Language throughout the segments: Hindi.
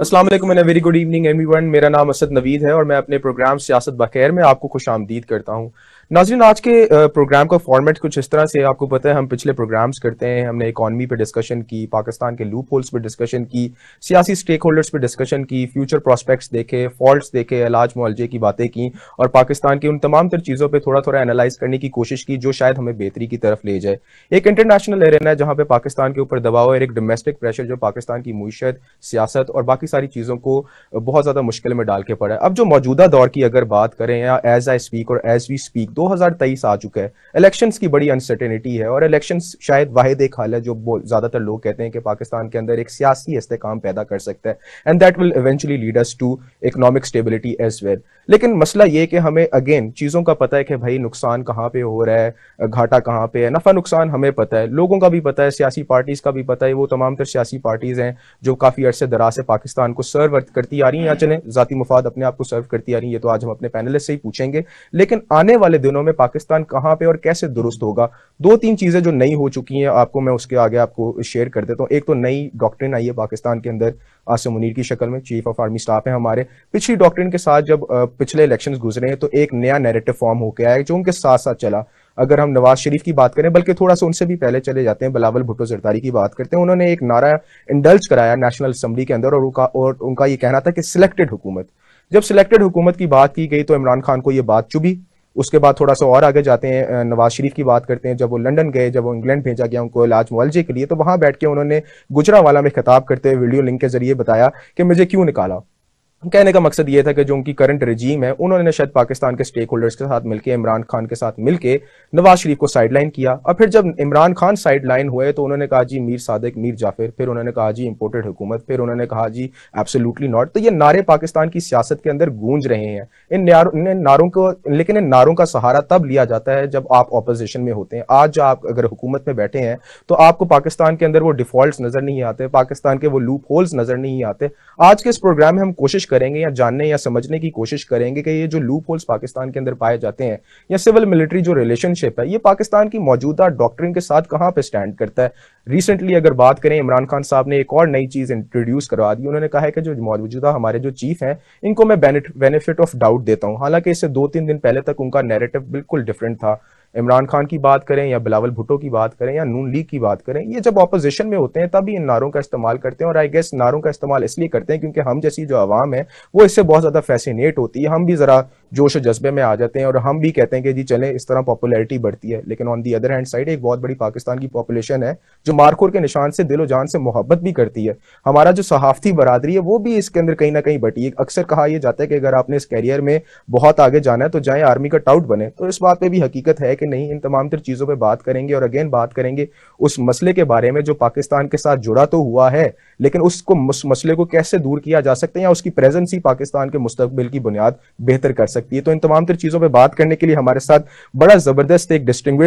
Aslam and very good evening one मेरा नाम असद नवीद है और मैं अपने प्रोग्राम सियासत बखैर में आपको खुश आमदीद करता हूँ नाजरीन आज के प्रोग्राम का फॉर्मेट कुछ इस तरह से आपको पता है हम पिछले प्रोग्राम्स करते हैं हमने इकॉनमी पे डिस्कशन की पाकिस्तान के लूप होल्स पर डिस्कशन की सियासी स्टेक होल्डर्स पर डिस्कशन की फ्यूचर प्रॉस्पेक्ट्स देखे फॉल्ट देखे इलाज मुआवजे की बातें की और पाकिस्तान की उन तमाम तर चीज़ों पर थोड़ा थोड़ा एनालाइज करने की कोशिश की जो शायद हमें बेहतरी की तरफ ले जाए एक इंटरनेशनल एरिया है जहाँ पे पाकिस्तान के ऊपर दबाव और एक डोमेस्टिक प्रेशर जो पाकिस्तान की मीशत सियासत और बाकी काफ़ी सारी चीज़ों को बहुत ज़्यादा मुश्किल में डाल के पड़ा है अब जो मौजूदा दौर की अगर बात करें या एज आई स्पीक और एज वी स्पीक 2023 आ चुका है इलेक्शन की बड़ी अनसर्टेनिटी है और इलेक्शन शायद वाहिद एक हाल है जो ज़्यादातर लोग कहते हैं कि पाकिस्तान के अंदर एक सियासी इस्तेकाम पैदा कर सकता है and that will eventually lead us to economic stability as well लेकिन मसला ये कि हमें अगेन चीज़ों का पता है कि भाई नुकसान कहाँ पे हो रहा है घाटा कहाँ पे है नफा नुकसान हमें पता है लोगों का भी पता है सियासी पार्टीज़ का भी पता है वो तमाम तर सियासी पार्टीज़ हैं जो काफ़ी अरसे दराज से पाकिस्तान पाकिस्तान को सर्व करती आ रही है या चले जाती मुफाद अपने आप को सर्व करती आ रही है तो आज हम अपने पैनल से ही पूछेंगे लेकिन आने वाले दिनों में पाकिस्तान कहाँ पे और कैसे दुरुस्त होगा दो तीन चीज़ें जो नई हो चुकी हैं आपको मैं उसके आगे आपको शेयर कर देता हूँ एक तो नई डॉक्ट्रिन आई है पाकिस्तान के अंदर आसिम मुनीर की शक्ल में चीफ ऑफ आर्मी स्टाफ है हमारे पिछली डॉक्ट्रिन के साथ जब पिछले इलेक्शन गुजरे हैं तो एक नया नेरेटिव फॉर्म होकर आया जो उनके साथ साथ चला अगर हम नवाज शरीफ की बात करें बल्कि थोड़ा सा उनसे भी पहले चले जाते हैं बिलावल भुट्टो जरदारी की बात करते हैं उन्होंने एक नारा इंडल्ज कराया नेशनल असम्बली के अंदर और उनका और उनका ये कहना था कि सिलेक्टेड हुकूमत जब सिलेक्टेड हुकूमत की बात की गई तो इमरान खान को ये बात चुभी उसके बाद थोड़ा सा और आगे जाते हैं नवाज शरीफ की बात करते हैं जब वो लंदन गए जब वो इंग्लैंड भेजा गया उनको इलाज मुआलजे के लिए तो वहां बैठ के उन्होंने गुजरा वाला में खिताब करते हुए वीडियो लिंक के जरिए बताया कि मुझे क्यों निकाला कहने का मकसद ये था कि जो उनकी करंट रजीम है उन्होंने शायद पाकिस्तान के स्टेक होल्डर्स के साथ मिलकर इमरान खान के साथ मिलकर नवाज शरीफ को साइडलाइन किया और फिर जब इमरान खान साइडलाइन हुए तो उन्होंने कहा जी मीर सादक मीर जाफिर फिर उन्होंने कहा जी इम्पोर्टेड हुकूमत फिर उन्होंने कहा जी एब्सोल्युटली नॉट तो ये नारे पाकिस्तान की सियासत के अंदर गूंज रहे हैं इन नारों को लेकिन इन नारों का सहारा तब लिया जाता है जब आप अपोजिशन में होते हैं आज आप अगर हुकूमत में बैठे हैं तो आपको पाकिस्तान के अंदर वो डिफॉल्ट नजर नहीं आते पाकिस्तान के वो लूप होल्स नजर नहीं आते आज के इस प्रोग्राम में हम कोशिश कोशिश करेंगे या जानने या समझने की कोशिश करेंगे कि ये जो लूप होल्स पाकिस्तान के अंदर पाए जाते हैं या सिविल मिलिट्री जो रिलेशनशिप है ये पाकिस्तान की मौजूदा डॉक्टरिंग के साथ कहाँ पे स्टैंड करता है रिसेंटली अगर बात करें इमरान खान साहब ने एक और नई चीज़ इंट्रोड्यूस करवा दी उन्होंने कहा है कि जो मौजूदा हमारे जो चीफ हैं इनको मैं बेनिफिट ऑफ डाउट देता हूँ हालांकि इससे दो तीन दिन पहले तक उनका नेरेटिव बिल्कुल डिफरेंट था इमरान खान की बात करें या बिलावल भुट्टो की बात करें या नून लीग की बात करें ये जब अपोजिशन में होते हैं तभी इन नारों का इस्तेमाल करते हैं और आई गेस नारों का इस्तेमाल इसलिए करते हैं क्योंकि हम जैसी जो आवाम है वो इससे बहुत ज़्यादा फैसिनेट होती है हम भी ज़रा जोश जज्बे में आ जाते हैं और हम भी कहते हैं कि जी चलें इस तरह पॉपुलैरिटी बढ़ती है लेकिन on the other hand side एक बहुत बड़ी पाकिस्तान की पॉपुलेशन है जो मारखोर के निशान से दिलो जान से मोहब्बत भी करती है हमारा जो सहाफ़ती बरादरी है वो भी इसके अंदर कहीं ना कहीं बटी है अक्सर कहा यह जाता है कि अगर आपने इस कैरियर में बहुत आगे जाना है तो जाए आर्मी का टाउट बने तो इस बात पर भी हकीकत है कि नहीं इन तमाम तर चीज़ों पर बात करेंगे और अगेन बात करेंगे उस मसले के बारे में जो पाकिस्तान के साथ जुड़ा तो हुआ है लेकिन उसको मसले को कैसे दूर किया जा सकता है या उसकी प्रेजेंस ही पाकिस्तान के मुस्तबिल की बुनियाद बेहतर कर सकते सकती है तो इन तमाम तरह चीज़ों पर बात करने के लिए हमारे साथ बड़ा ज़बरदस्त एक डिस्टिंग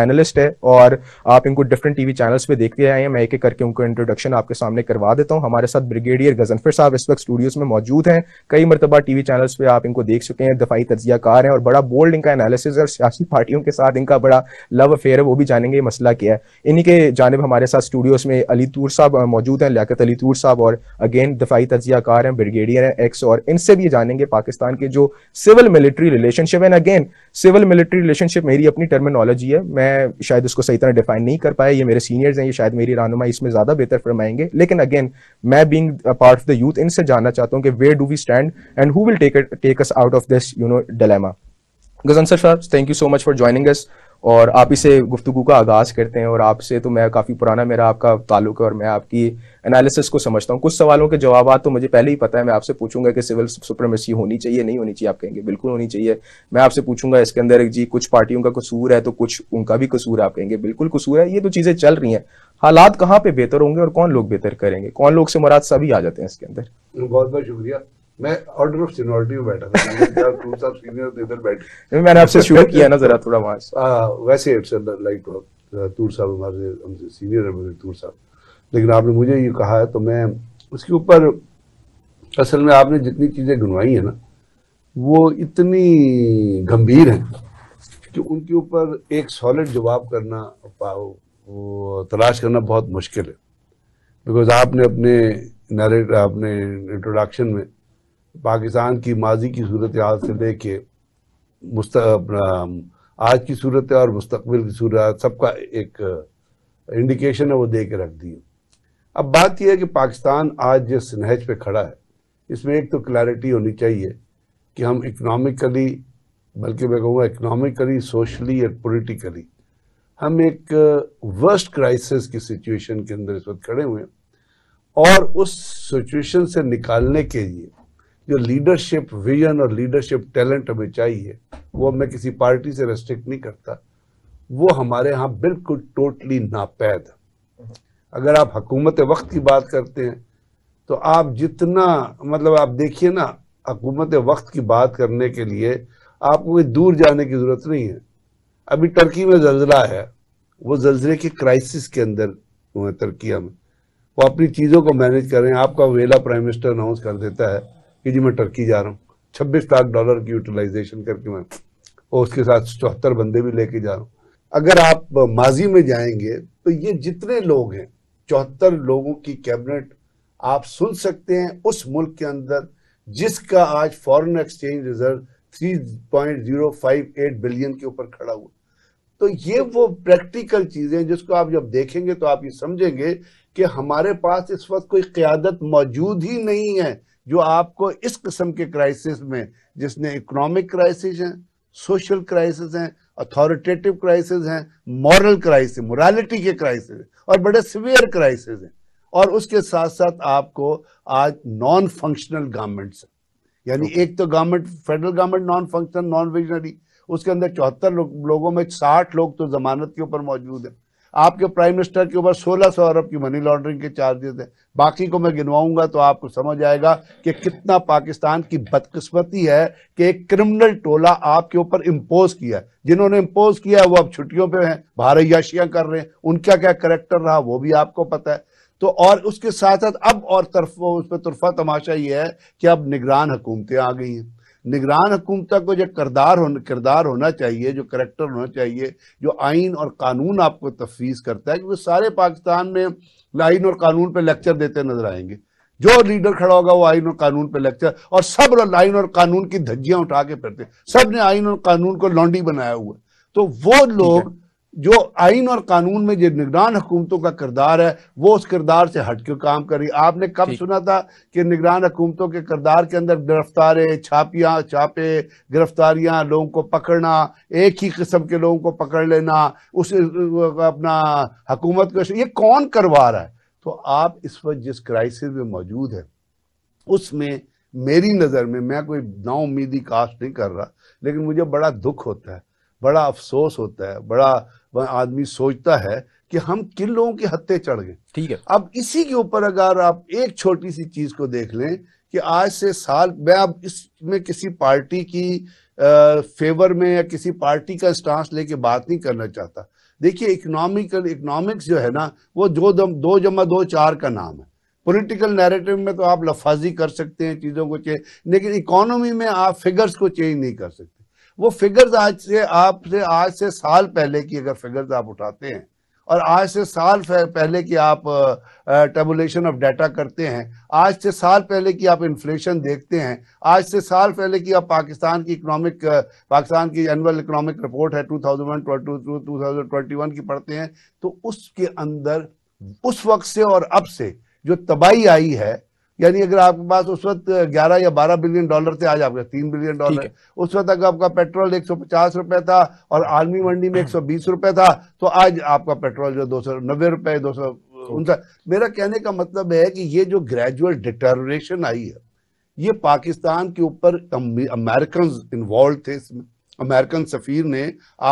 पैनलिस्ट है और आप इनको डिफरेंट टीवी चैनल्स पे देखते आए हैं मैं एक एक करके उनको इंट्रोडक्शन आपके सामने करवा देता हूँ हमारे साथ ब्रिगेडियर गजनफिर साहब इस वक्त स्टूडियोज में मौजूद हैं कई मरतबा टीवी चैनल्स पे आप इनको देख चुके हैं दफाई तजियाकार हैं और बड़ा बोल्ड इनका एनालिसिस और सियासी पार्टियों के साथ इनका बड़ा लव अफेयर है वो भी जानेंगे मसला क्या है इन्हीं के जानब हमारे साथ स्टूडियोज में अली तूर साहब मौजूद हैं लियात अली तूर साहब और अगेन दफाई तजियाकार हैं ब्रिगेडियर हैं एक्स और इनसे भी जानेंगे पाकिस्तान के जो civil military relationship and again civil military relationship मेरी अपनी टर्मिनोलॉजी है मैं शायद उसको सही तरह डिफाइन नहीं कर पाया ये मेरे सीनियर्स हैं ये शायद मेरी रहनुमाई इसमें ज्यादा बेहतर फरमाएंगे लेकिन अगेन मैं being part of the youth इनसे जानना चाहता हूँ कि where do we stand and who will take take us out of this you know dilemma Gajan sir साहब thank you so much for joining us और आप इसे गुफ्तु का आगाज़ करते हैं और आपसे तो मैं काफ़ी पुराना मेरा आपका ताल्लुक है और मैं आपकी एनालिसिस को समझता हूँ कुछ सवालों के जवाब तो मुझे पहले ही पता है मैं आपसे पूछूंगा कि सिविल सुप्रमेसी होनी चाहिए नहीं होनी चाहिए आप कहेंगे बिल्कुल होनी चाहिए मैं आपसे पूछूंगा इसके अंदर जी कुछ पार्टियों का कसूर है तो कुछ उनका भी कसूर है आप कहेंगे बिल्कुल कसूर है ये तो चीज़ें चल रही हैं हालात कहाँ पे बेहतर होंगे और कौन लोग बेहतर करेंगे कौन लोग से मराद सभी आ जाते हैं इसके अंदर बहुत बहुत शुक्रिया मैं ऑर्डर ऑफ सीनियोरिटी में बैठा था साहब सीनियर इधर मैंने आपसे शुरू किया ना जरा थोड़ा वहां हाँ, वैसे इट्स लाइक तूर साहब हमारे हमसे सीनियर है मेरे तूर साहब लेकिन आपने मुझे ये कहा है तो मैं उसके ऊपर असल में आपने जितनी चीज़ें गुनवाई है ना वो इतनी गंभीर हैं कि उनके ऊपर एक सॉलिड जवाब करना पाओ तलाश करना बहुत मुश्किल है बिकॉज आपने अपने नरेट अपने इंट्रोडक्शन में पाकिस्तान की माजी की सूरत हाल से लेके मुस्त आज की सूरत और मुस्तबिल की सूरत सबका एक इंडिकेशन है वो दे के रख दी अब बात यह है कि पाकिस्तान आज जिस नहज पे खड़ा है इसमें एक तो क्लैरिटी होनी चाहिए कि हम इकनॉमिकली बल्कि मैं कहूँगा इकनॉमिकली सोशली और पोलिटिकली हम एक वर्स्ट क्राइसिस की सिचुएशन के अंदर इस वक्त खड़े हुए हैं और उस सिचुएशन से निकालने के लिए जो लीडरशिप विजन और लीडरशिप टैलेंट हमें चाहिए वो मैं किसी पार्टी से रेस्ट्रिक्ट नहीं करता वो हमारे यहाँ बिल्कुल टोटली नापैद अगर आप हकूमत वक्त की बात करते हैं तो आप जितना मतलब आप देखिए ना हकूमत वक्त की बात करने के लिए आपको कोई दूर जाने की ज़रूरत नहीं है अभी टर्की में जल्जला है वो जल्जले के क्राइसिस के अंदर हुए तर्किया में वो अपनी चीज़ों को मैनेज कर रहे हैं आपका वेला प्राइम मिनिस्टर अनाउंस कर देता है कि जी मैं टर्की जा रहा हूँ छब्बीस लाख डॉलर की यूटिलाइजेशन करके मैं और उसके साथ चौहत्तर बंदे भी लेके जा रहा हूँ अगर आप माजी में जाएंगे तो ये जितने लोग हैं चौहत्तर लोगों की कैबिनेट आप सुन सकते हैं उस मुल्क के अंदर जिसका आज फॉरेन एक्सचेंज रिजर्व 3.058 बिलियन के ऊपर खड़ा हुआ तो ये वो प्रैक्टिकल चीज़ें जिसको आप जब देखेंगे तो आप ये समझेंगे कि हमारे पास इस वक्त कोई क्यादत मौजूद ही नहीं है जो आपको इस किस्म के क्राइसिस में जिसने इकोनॉमिक क्राइसिस हैं सोशल क्राइसिस हैं अथॉरिटेटिव क्राइसिस हैं मॉरल क्राइसिस मोरालिटी के क्राइसिस और बड़े सिवियर क्राइसिस हैं और उसके साथ साथ आपको आज नॉन फंक्शनल गवर्नमेंट्स यानी एक तो government federal government non functional non visionary उसके अंदर चौहत्तर लो, लोगों में साठ लोग तो जमानत के ऊपर मौजूद है आपके प्राइम मिनिस्टर के ऊपर 1600 अरब की मनी लॉन्ड्रिंग के चार्जेस हैं बाकी को मैं गिनवाऊंगा तो आपको समझ आएगा कि कितना पाकिस्तान की बदकिस्मती है कि एक क्रिमिनल टोला आपके ऊपर इम्पोज किया है जिन्होंने इम्पोज किया है वो अब छुट्टियों पे हैं भारी याशियां कर रहे हैं उनका क्या करेक्टर रहा वो भी आपको पता है तो और उसके साथ साथ अब और तरफ उस पर तरफा तमाशा ये है कि अब निगरान हुकूमतें आ गई हैं निगरान हुकूमत को जो करदार हो किरदार होना चाहिए जो करेक्टर होना चाहिए जो आइन और कानून आपको तफवीज़ करता है क्योंकि सारे पाकिस्तान में आइन और कानून पर लेक्चर देते नजर आएंगे जो लीडर खड़ा होगा वो आइन और कानून पर लेक्चर और सब आइन और कानून की धज्जियां उठा के फिरते सब ने आइन और कानून को लॉन्डी बनाया हुआ तो वो लोग जो आइन और कानून में जो निगरान हुकूमतों का किरदार है वो उस किरदार से हट कर काम रही आपने कब सुना था कि निगरान हुकूमतों के किरदार के अंदर गिरफ्तारें छापियां छापे गिरफ्तारियां लोगों को पकड़ना एक ही किस्म के लोगों को पकड़ लेना उस अपना हकूमत को ये कौन करवा रहा है तो आप इस वक्त जिस क्राइसिस में मौजूद है उसमें मेरी नज़र में मैं कोई नाउमीदी कास्ट नहीं कर रहा लेकिन मुझे बड़ा दुख होता है बड़ा अफसोस होता है बड़ा वह आदमी सोचता है कि हम किन लोगों की हत्ते चढ़ गए ठीक है अब इसी के ऊपर अगर आप एक छोटी सी चीज को देख लें कि आज से साल मैं अब इसमें किसी पार्टी की आ, फेवर में या किसी पार्टी का स्टांस लेके बात नहीं करना चाहता देखिए इकोनॉमिकल इकोनॉमिक्स जो है ना वो जो दम दो जमा दो चार का नाम है पॉलिटिकल नैरेटिव में तो आप लफाजी कर सकते हैं चीज़ों को चेंज लेकिन इकोनॉमी में आप फिगर्स को चेंज नहीं कर सकते वो फिगर्स आज से आपसे आज से साल पहले की अगर फिगर्स आप उठाते हैं और आज से साल पहले की आप टेबुलेशन ऑफ डाटा करते हैं आज से साल पहले की आप इन्फ्लेशन देखते हैं आज से साल पहले की आप पाकिस्तान की इकोनॉमिक पाकिस्तान की एनुअल इकोनॉमिक रिपोर्ट है टू 2021 की पढ़ते हैं तो उसके अंदर उस वक्त से और अब से जो तबाही आई है यानी अगर आपके पास उस वक्त 11 या 12 बिलियन डॉलर थे आज आपके तीन बिलियन डॉलर उस वक्त अगर आपका पेट्रोल 150 रुपए था और आर्मी मंडी में 120 रुपए था तो आज आपका पेट्रोल जो दो सौ नब्बे रुपए दो सौ उनका मेरा कहने का मतलब है कि ये जो ग्रेजुअल डिटेरेशन आई है ये पाकिस्तान के ऊपर अमेरिकन इन्वॉल्व थे इसमें अमेरिकन सफ़ीर ने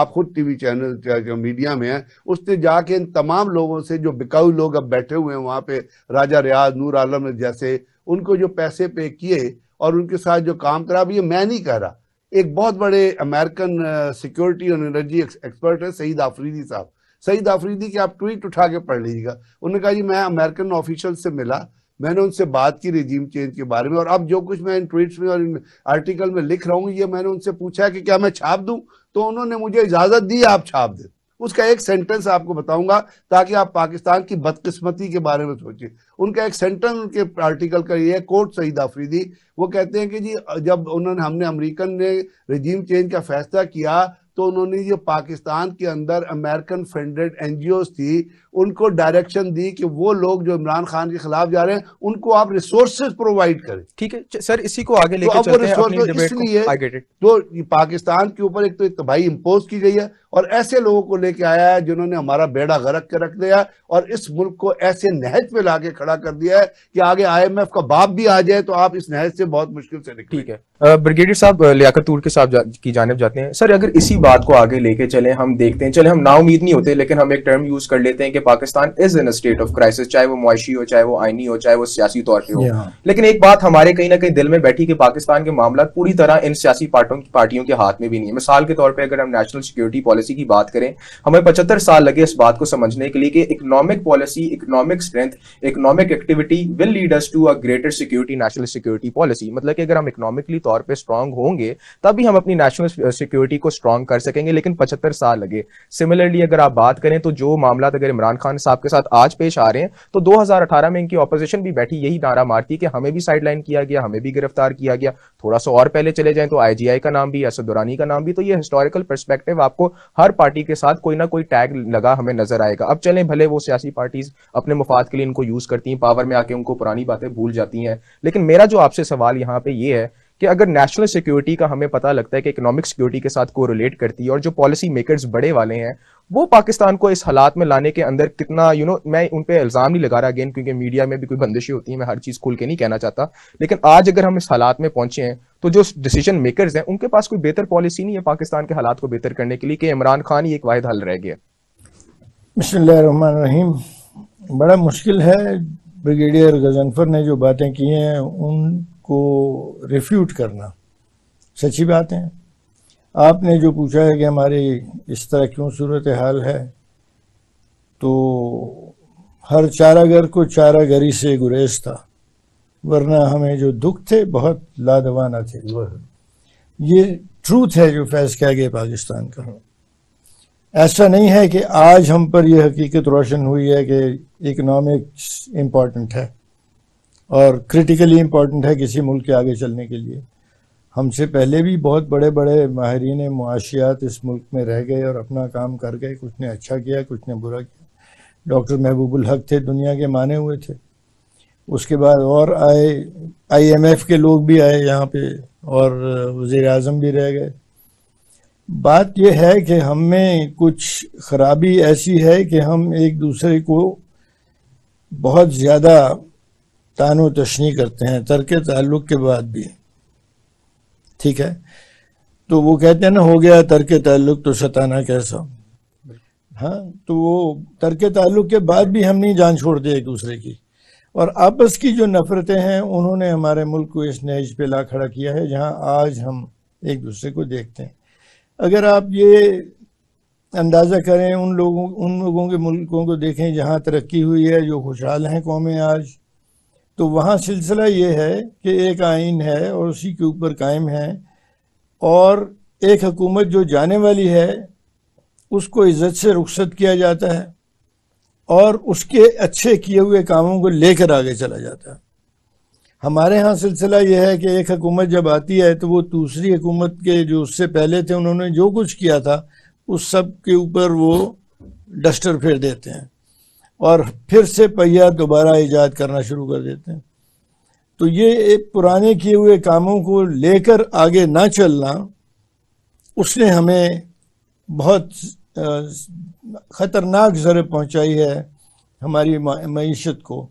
आप खुद टीवी चैनल मीडिया में है उसने जाके इन तमाम लोगों से जो बिकाऊ लोग अब बैठे हुए हैं वहाँ पे राजा रियाज नूर आलम जैसे उनको जो पैसे पे किए और उनके साथ जो काम करा अब ये मैं नहीं कह रहा एक बहुत बड़े अमेरिकन सिक्योरिटी और एनर्जी एक्सपर्ट है सईद आफरीदी साहब सईद आफरीदी के आप ट्वीट उठा के पढ़ लीजिएगा उन्होंने कहा जी मैं अमेरिकन ऑफिशियल से मिला मैंने उनसे बात की रिजीम चेंज के बारे में और अब जो कुछ मैं इन ट्वीट्स में और इन आर्टिकल में लिख रहा हूँ ये मैंने उनसे पूछा है कि क्या मैं छाप दूँ तो उन्होंने मुझे इजाज़त दी आप छाप दें उसका एक सेंटेंस आपको बताऊंगा ताकि आप पाकिस्तान की बदकिस्मती के बारे में सोचें उनका एक सेंटेंस उनके आर्टिकल का ये है कोर्ट सईद आफरीदी वो कहते हैं कि जी जब उन्होंने हमने अमेरिकन ने रिजीम चेंज का फैसला किया तो उन्होंने ये पाकिस्तान के अंदर अमेरिकन फंडेड एन थी उनको डायरेक्शन दी कि वो लोग जो इमरान खान के खिलाफ जा रहे हैं उनको आप रिसोर्सेज प्रोवाइड करें ठीक है सर इसी को आगे तो लेके तो चलते हैं इसलिए तो पाकिस्तान के ऊपर एक तो तबाही तो इम्पोज की गई है और ऐसे लोगों को लेके आया है जिन्होंने हमारा बेड़ा गरक के रख दिया और इस मुल्क को ऐसे नहज पे लाके खड़ा कर दिया है कि आगे आईएमएफ का बाप भी आ जाए तो आप इस नहज से बहुत मुश्किल से निकले ठीक है ब्रिगेडियर साहब लियाकतूर के साहब की जानब जाते हैं सर अगर इसी बात को आगे लेके चले हम देखते हैं चले हम नाउमीद नहीं होते लेकिन हम एक टर्म यूज कर लेते हैं कि Pakistan is in state of crisis चाहे वो मुआशी हो चाहे वो आईनी हो चाहे वो सियासी तौर पर हो लेकिन एक बात हमारे कहीं ना कहीं दिल में बैठी कि पाकिस्तान के मामला पूरी तरह इन सियासी पार्टियों के हाथ में भी नहीं है मिसाल के तौर पर अगर हम नेशनल सिक्योरिटी पॉलिसी की बात करें हमें पचहत्तर साल लगे इस बात को समझने के लिए कि economic policy economic strength economic activity will lead us to a greater security national security policy मतलब कि अगर हम इकोनॉमिकली तौर पर स्ट्रांग होंगे तभी हम अपनी नेशनल सिक्योरिटी को स्ट्रांग कर सकेंगे लेकिन पचहत्तर साल लगे सिमिलरली अगर आप बात करें तो जो मामला अगर इमरान खान साहब के साथ आज पेश आ रहे हैं तो 2018 में इनकी ऑपोजिशन भी बैठी यही नारा मारती कि हमें भी साइडलाइन किया गया हमें भी गिरफ्तार किया गया थोड़ा सा और पहले चले जाए तो आईजीआई का नाम भी असदुरानी का नाम भी तो ये हिस्टोरिकल परस्पेक्टिव आपको हर पार्टी के साथ कोई ना कोई टैग लगा हमें नजर आएगा अब चले भले वो सियासी पार्टी अपने मुफाद के लिए इनको यूज करती हैं पावर में आके उनको पुरानी बातें भूल जाती हैं लेकिन मेरा जो आपसे सवाल यहाँ पे ये है कि अगर नेशनल सिक्योरिटी का हमें पता लगता है कि इकोनॉमिक सिक्योरिटी के साथ को रिलेट करती है और जो पॉलिसी मेकर्स बड़े वाले हैं वो पाकिस्तान को इस हालात में लाने के अंदर कितना यू you नो know, मैं उन पर इल्ज़ाम नहीं लगा रहा अगेन क्योंकि मीडिया में भी कोई बंदिशें होती हैं मैं हर चीज़ खुल के नहीं कहना चाहता लेकिन आज अगर हम इस हालात में पहुंचे हैं तो जो डिसीजन मेकर्स हैं उनके पास कोई बेहतर पॉलिसी नहीं है पाकिस्तान के हालात को बेहतर करने के लिए कि इमरान खान ही एक वाहद हल रह गया रहीम बड़ा मुश्किल है ब्रिगेडियर गजनफर ने जो बातें की हैं उन को रिफ्यूट करना सच्ची बात है आपने जो पूछा है कि हमारे इस तरह क्यों सूरत हाल है तो हर चारागर को चारागरी से गुरेज था वरना हमें जो दुख थे बहुत लादवाना थे ये ट्रूथ है जो फैस किया गया पाकिस्तान का ऐसा नहीं है कि आज हम पर यह हकीकत रोशन हुई है कि इकनॉमिक्स इम्पॉर्टेंट है और क्रिटिकली इम्पॉर्टेंट है किसी मुल्क के आगे चलने के लिए हमसे पहले भी बहुत बड़े बड़े माहरीन मुआशियात इस मुल्क में रह गए और अपना काम कर गए कुछ ने अच्छा किया कुछ ने बुरा किया डॉक्टर महबूबुल हक थे दुनिया के माने हुए थे उसके बाद और आए आईएमएफ के लोग भी आए यहाँ पे और वजीर अजम भी रह गए बात यह है कि हम में कुछ खराबी ऐसी है कि हम एक दूसरे को बहुत ज़्यादा तानो तशनी करते हैं तरक ताल्लुक के बाद भी ठीक है तो वो कहते हैं ना हो गया तरके ताल्लुक तो सताना कैसा हाँ तो वो तरके ताल्लुक के बाद भी हम नहीं जान छोड़ते एक दूसरे की और आपस की जो नफ़रतें हैं उन्होंने हमारे मुल्क को इस नज पे ला खड़ा किया है जहाँ आज हम एक दूसरे को देखते हैं अगर आप ये अंदाज़ा करें उन लोगों उन लोगों के मुल्कों को देखें जहाँ तरक्की हुई है जो खुशहाल हैं कौमें आज तो वहाँ सिलसिला ये है कि एक आइन है और उसी के ऊपर कायम है और एक हकूमत जो जाने वाली है उसको इज़्ज़त से रुखसत किया जाता है और उसके अच्छे किए हुए कामों को लेकर आगे चला जाता है हमारे यहाँ सिलसिला यह है कि एक हकूमत जब आती है तो वो दूसरी हकूमत के जो उससे पहले थे उन्होंने जो कुछ किया था उस सब के ऊपर वो डस्टर फेर देते हैं और फिर से पहिया दोबारा ईजाद करना शुरू कर देते हैं तो ये एक पुराने किए हुए कामों को लेकर आगे ना चलना उसने हमें बहुत ख़तरनाक ज़र पहुंचाई है हमारी मीशत को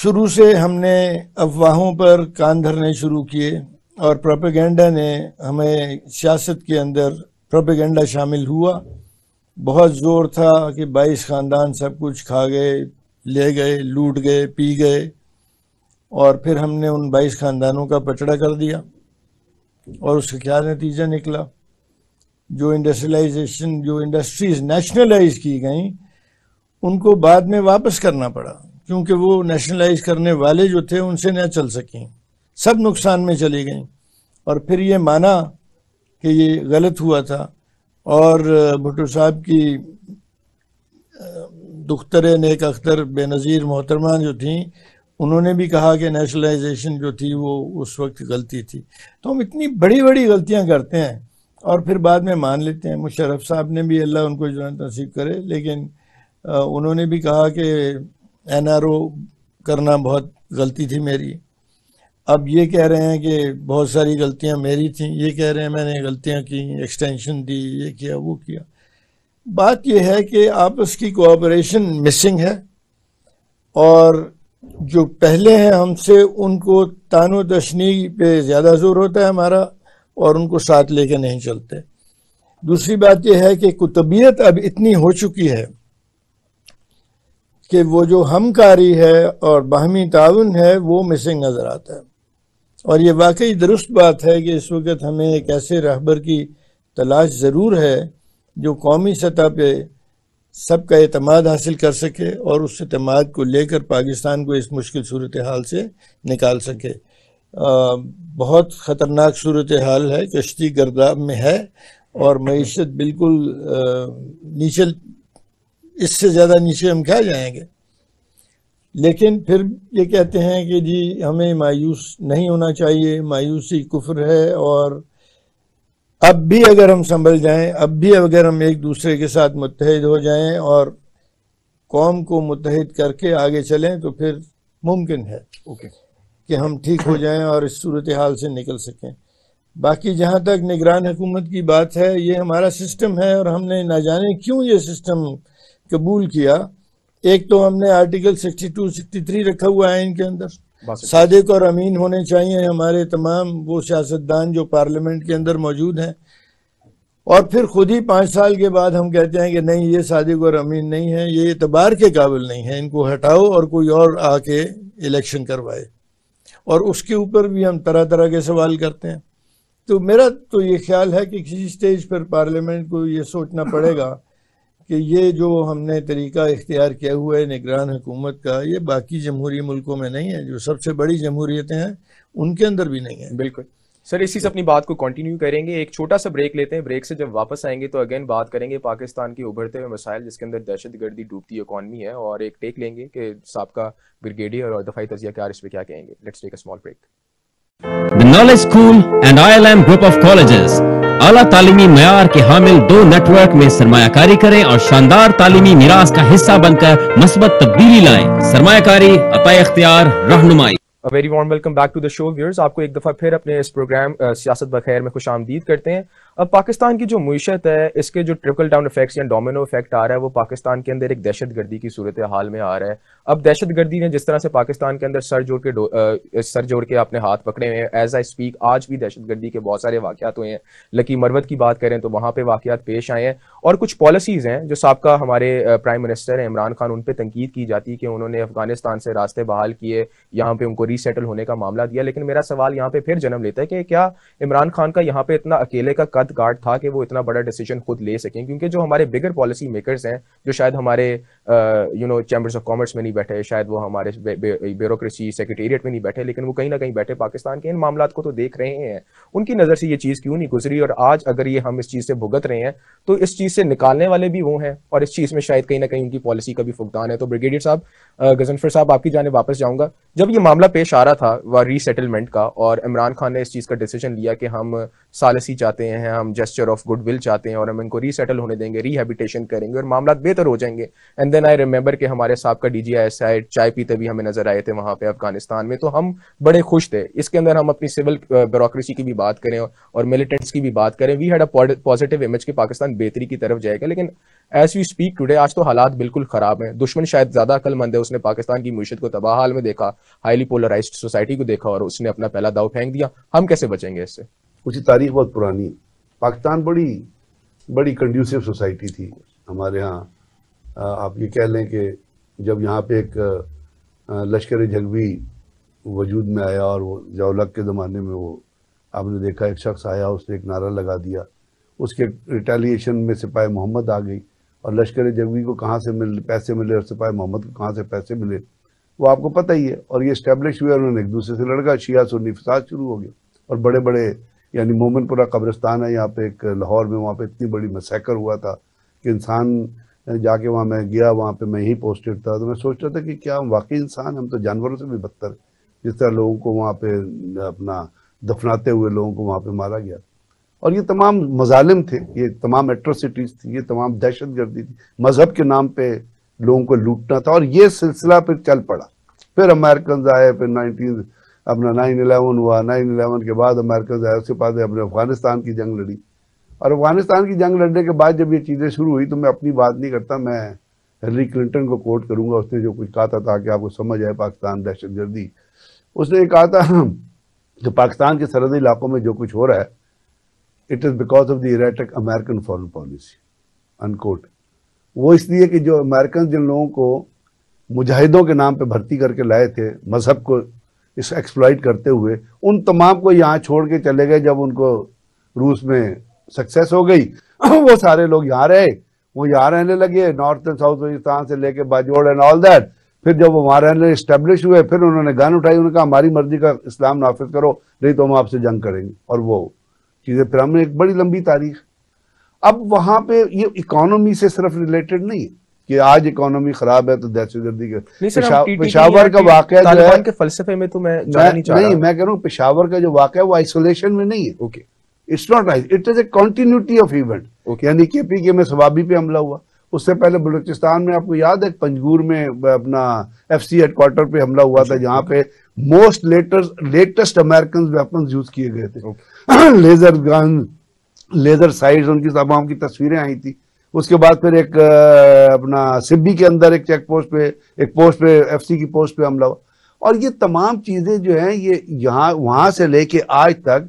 शुरू से हमने अफवाहों पर कान धरने शुरू किए और प्रोपेगेंडा ने हमें सियासत के अंदर प्रोपेगेंडा शामिल हुआ बहुत जोर था कि बाईस खानदान सब कुछ खा गए ले गए लूट गए पी गए और फिर हमने उन बाईस खानदानों का पचड़ा कर दिया और उसका क्या नतीजा निकला जो इंडस्ट्रियलाइजेशन जो इंडस्ट्रीज नेशनलाइज की गई उनको बाद में वापस करना पड़ा क्योंकि वो नेशनलाइज करने वाले जो थे उनसे न चल सकें सब नुकसान में चली गई और फिर ये माना कि ये गलत हुआ था और भुट्टो साहब की दुख्तर नेक अख्तर बेनज़ीर मोहतरमा जो थी उन्होंने भी कहा कि नेशनलाइजेशन जो थी वो उस वक्त गलती थी तो हम इतनी बड़ी बड़ी गलतियां करते हैं और फिर बाद में मान लेते हैं मुशरफ साहब ने भी अल्लाह उनको जन्नत नसीब करे लेकिन उन्होंने भी कहा कि एन करना बहुत गलती थी मेरी अब ये कह रहे हैं कि बहुत सारी गलतियां मेरी थी ये कह रहे हैं मैंने गलतियां की एक्सटेंशन दी ये किया वो किया बात यह है कि आपस की कोऑपरेशन मिसिंग है और जो पहले हैं हमसे उनको तानो दशनी पे ज़्यादा जोर होता है हमारा और उनको साथ लेके नहीं चलते दूसरी बात यह है कि कुतबियत अब इतनी हो चुकी है कि वो जो हमकारी है और बाहमी ताउन है वो मिसिंग नज़र आता है और ये वाकई दुरुस्त बात है कि इस वक्त हमें एक ऐसे रहबर की तलाश ज़रूर है जो कौमी सतह पर सबका अतमाद हासिल कर सके और उस अतमाद को लेकर पाकिस्तान को इस मुश्किल सूरत हाल से निकाल सके आ, बहुत ख़तरनाक सूरत हाल है कश्ती गर्दाब में है और मीशत बिल्कुल आ, नीचे इससे ज़्यादा नीचे हम क्या जाएंगे लेकिन फिर ये कहते हैं कि जी हमें मायूस नहीं होना चाहिए मायूसी कुफ्र है और अब भी अगर हम संभल जाएं अब भी अगर हम एक दूसरे के साथ मुतहद हो जाएं और कौम को मुतहद करके आगे चलें तो फिर मुमकिन है ओके कि हम ठीक हो जाएं और इस सूरत हाल से निकल सकें बाकी जहाँ तक निगरान हुकूमत की बात है ये हमारा सिस्टम है और हमने ना जाने क्यों ये सिस्टम कबूल किया एक तो हमने आर्टिकल 62, 63 रखा हुआ है इनके अंदर सादिक और अमीन होने चाहिए हमारे तमाम वो सियासतदान जो पार्लियामेंट के अंदर मौजूद हैं और फिर खुद ही पाँच साल के बाद हम कहते हैं कि नहीं ये सादिक और अमीन नहीं है ये एतबार के काबिल नहीं है इनको हटाओ और कोई और आके इलेक्शन करवाए और उसके ऊपर भी हम तरह तरह के सवाल करते हैं तो मेरा तो ये ख्याल है कि किसी स्टेज पर पार्लियामेंट को ये सोचना पड़ेगा कि ये जो हमने तरीका इख्तियार किया हुआ है निगरान हुकूमत का ये बाकी जमहूरी मुल्कों में नहीं है जो सबसे बड़ी जमहूरियतें हैं उनके अंदर भी नहीं है बिल्कुल सर इसी से अपनी बात को कंटिन्यू करेंगे एक छोटा सा ब्रेक लेते हैं ब्रेक से जब वापस आएंगे तो अगेन बात करेंगे पाकिस्तान के उभरते हुए मसाइल जिसके अंदर दहशत गर्दी डूबती इकॉनमी है और एक टेक लेंगे कि सबका ब्रिगेडियर और दफाई तजिया के इस पर क्या कहेंगे let's take a small break knowledge school and ILM group of colleges आला तालीमी मैार के हामिल दो नेटवर्क में सरमाकारी करें और शानदार तालीमी मीरास का हिस्सा बनकर मस्बत तब्दीली लाएं सरमाकारी अता अख्तियार रहनुमाई A very warm welcome back to the show viewers. आपको एक दफा फिर अपने इस प्रोग्राम सियासत बखैर में खुश आमदीद करते हैं अब पाकिस्तान की जो मीशत है इसके जो ट्रिपल डाउन इफेक्ट्स या डोमिनो इफेक्ट आ रहा है वो पाकिस्तान के अंदर एक दहशत गर्दी की सूरत हाल में आ रहा है अब दहशत गर्दी ने जिस तरह से पाकिस्तान के अंदर सर जोड़ के आ, सर जोड़ के अपने हाथ पकड़े हुए हैं एज आई स्पीक आज भी दहशत गर्दी के बहुत सारे वाकत हुए हैं लकी मरवत की बात करें तो वहाँ पर वाकत पेश आए हैं और कुछ पॉलिसीज़ हैं जो सबका हमारे प्राइम मिनिस्टर हैं इमरान खान उन पर तनकीद की जाती है कि उन्होंने अफगानिस्तान से रास्ते बहाल किए यहाँ पर उनको रीसेटल होने का मामला दिया लेकिन मेरा सवाल यहाँ पर फिर जन्म लेता है कि क्या इमरान खान का यहाँ पर इतना अकेले का हद गार्ड था कि वो इतना बड़ा डिसीजन खुद ले सकें क्योंकि जो हमारे बिगर पॉलिसी मेकर्स हैं जो शायद हमारे you know chambers of commerce में नहीं बैठे शायद वो हमारे ब्यूरोक्रेसी सेक्रेटेरिएट में नहीं बैठे लेकिन वो कहीं ना कहीं बैठे पाकिस्तान के इन मामला को तो देख रहे हैं उनकी नज़र से ये चीज़ क्यों नहीं गुजरी और आज अगर ये हम इस चीज़ से भुगत रहे हैं तो इस चीज़ से निकालने वाले भी वो हैं और इस चीज़ में शायद कहीं ना कहीं उनकी पॉलिसी का भी फुकदान है तो ब्रिगेडियर साहब गजनफर साहब आपकी जाने वापस जाऊँगा जब ये मामला पेश आ रहा था वह रीसेटलमेंट का और इमरान खान ने इस चीज़ का डिसीजन लिया कि हम सालसी चाहते हैं हम जेस्चर ऑफ गुडविल चाहते हैं और हम इनको रीसेटल होने देंगे रिहेबिटेशन करेंगे और मामला बेहतर हो जाएंगे एंड देन आई रिमेंबर कि हमारे साहब का डीजी आई चाय पीते भी हमें नजर आए थे वहां पे अफगानिस्तान में तो हम बड़े खुश थे इसके अंदर हम अपनी सिविल ब्यूरोक्रेसी की भी बात करें और मिलिटेंट्स की भी बात करें we had a positive image कि पाकिस्तान बेहतरी की तरफ जाएगा लेकिन एज वी स्पीक टूडे आज तो हालात बिल्कुल खराब है दुश्मन शायद ज्यादा अकलमंद है उसने पाकिस्तान की मीशत को तबाह हाल में देखा हाईली पोलराइज सोसाइटी को देखा और उसने अपना पहला दाव फेंक दिया हम कैसे बचेंगे इससे कुछ तारीख बहुत पुरानी पाकिस्तान बड़ी बड़ी कंड्यूसिव सोसाइटी थी हमारे यहाँ आप ये कह लें कि जब यहाँ पे एक लश्कर झगवी वजूद में आया और वो जौलक के ज़माने में वो आपने देखा एक शख्स आया उसने एक नारा लगा दिया उसके रिटेलिएशन में सिपाही मोहम्मद आ गई और लश्कर जगवी को कहाँ से मिल पैसे मिले और सिपाही मोहम्मद को कहाँ से पैसे मिले वो आपको पता ही है और ये इस्टेब्लिश हुए उन्होंने एक दूसरे से लड़का शिया सुन्नी फसाद शुरू हो गया और बड़े बड़े यानी मोमिनपुरा कब्रस्तान है यहाँ पे एक लाहौर में वहाँ पे इतनी बड़ी मसैकर हुआ था कि इंसान जाके वहाँ मैं गया वहाँ पे मैं ही पोस्टेड था तो मैं सोचता था कि क्या हम वाकई इंसान हम तो जानवरों से भी बदतर जिस तरह लोगों को वहाँ पे अपना दफनाते हुए लोगों को वहाँ पे मारा गया और ये तमाम मजालिम थे ये तमाम एट्रोसिटीज़ थी ये तमाम दहशत गर्दी थी मज़हब के नाम पे लोगों को लूटना था और ये सिलसिला फिर चल पड़ा फिर अमेरिकन आए फिर नाइनटीन अपना नाइन इलेवन हुआ नाइन इलेवन के बाद अमेरिकन आए उसके बाद अपने अफगानिस्तान की जंग लड़ी और अफगानिस्तान की जंग लड़ने के बाद जब ये चीज़ें शुरू हुई तो मैं अपनी बात नहीं करता मैं हिलरी क्लिंटन को कोट करूंगा उसने जो कुछ कहा था ताकि आपको समझ आए पाकिस्तान दहशत गर्दी उसने कहा था कि पाकिस्तान के सरहदी इलाकों में जो कुछ हो रहा है it is because of the erratic American foreign policy unquote वो इसलिए कि जो अमेरिकन जिन लोगों को मुजाहिदों के नाम पर भर्ती करके लाए थे मज़हब को इस एक्सप्लॉइट करते हुए उन तमाम को यहाँ छोड़ के चले गए जब उनको रूस में सक्सेस हो गई वो सारे लोग यहाँ रहे वो यहाँ रहने लगे नॉर्थ एंड साउथ वजिस्तान से लेके बाजोड़ एंड ऑल दैट फिर जब वो वहां रहने स्टेब्लिश हुए फिर उन्होंने गन उठाई उन्होंने कहा हमारी मर्जी का इस्लाम नाफिज करो नहीं तो हम आपसे जंग करेंगे और वो चीज़ें फिर हमने एक बड़ी लंबी तारीख अब वहां पे ये इकोनॉमी से सिर्फ रिलेटेड नहीं है कि आज इकोनॉमी खराब है तो दहशतगर्दी के पेशावर का वाक्य जो है फलसफे में तो मैं नहीं मैं कह रहा हूँ पेशावर का जो वाक़ है वो आइसोलेशन में नहीं है okay it's not rise it is a continuity of event यानी के पी के में सवाबी पे हमला हुआ उससे पहले बलूचिस्तान में आपको याद है पंजगूर में अपना एफ सी हेडक्वार्टर पे हमला हुआ था अच्छा। जहाँ पे most later latest American weapon use किए गए थे लेजर गन लेजर साइड उनकी तमाम की तस्वीरें आई थी उसके बाद फिर एक अपना सिब्बी के अंदर एक चेक पोस्ट पे एक पोस्ट पे सी की पोस्ट पे हमला हुआ और ये तमाम चीज़ें जो है ये यहाँ वहां से लेके आज तक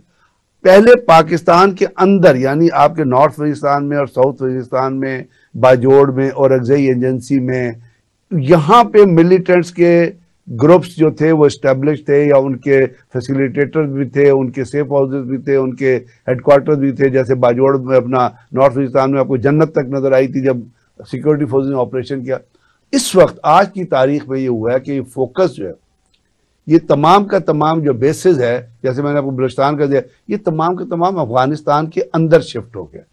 पहले पाकिस्तान के अंदर यानी आपके नॉर्थ वजिस्तान में और साउथ वजिस्तान में बाजोड़ में और अगजई एजेंसी में यहाँ पे मिलिटेंट्स के ग्रुप्स जो थे वो इस्टेब्लिश थे या उनके फैसिलिटेटर भी थे उनके सेफ हाउसेज भी थे उनके हेडकोार्टर्स भी थे जैसे बाजोड़ में अपना नॉर्थ वजिस्तान में आपको जन्नत तक नजर आई थी जब सिक्योरिटी फोर्स ने ऑपरेशन किया इस वक्त आज की तारीख में ये हुआ है कि फोकस जो है ये तमाम का तमाम जो बेसिस है जैसे मैंने आपको बलुस्तान का दिया ये तमाम का तमाम अफगानिस्तान के अंदर शिफ्ट हो गया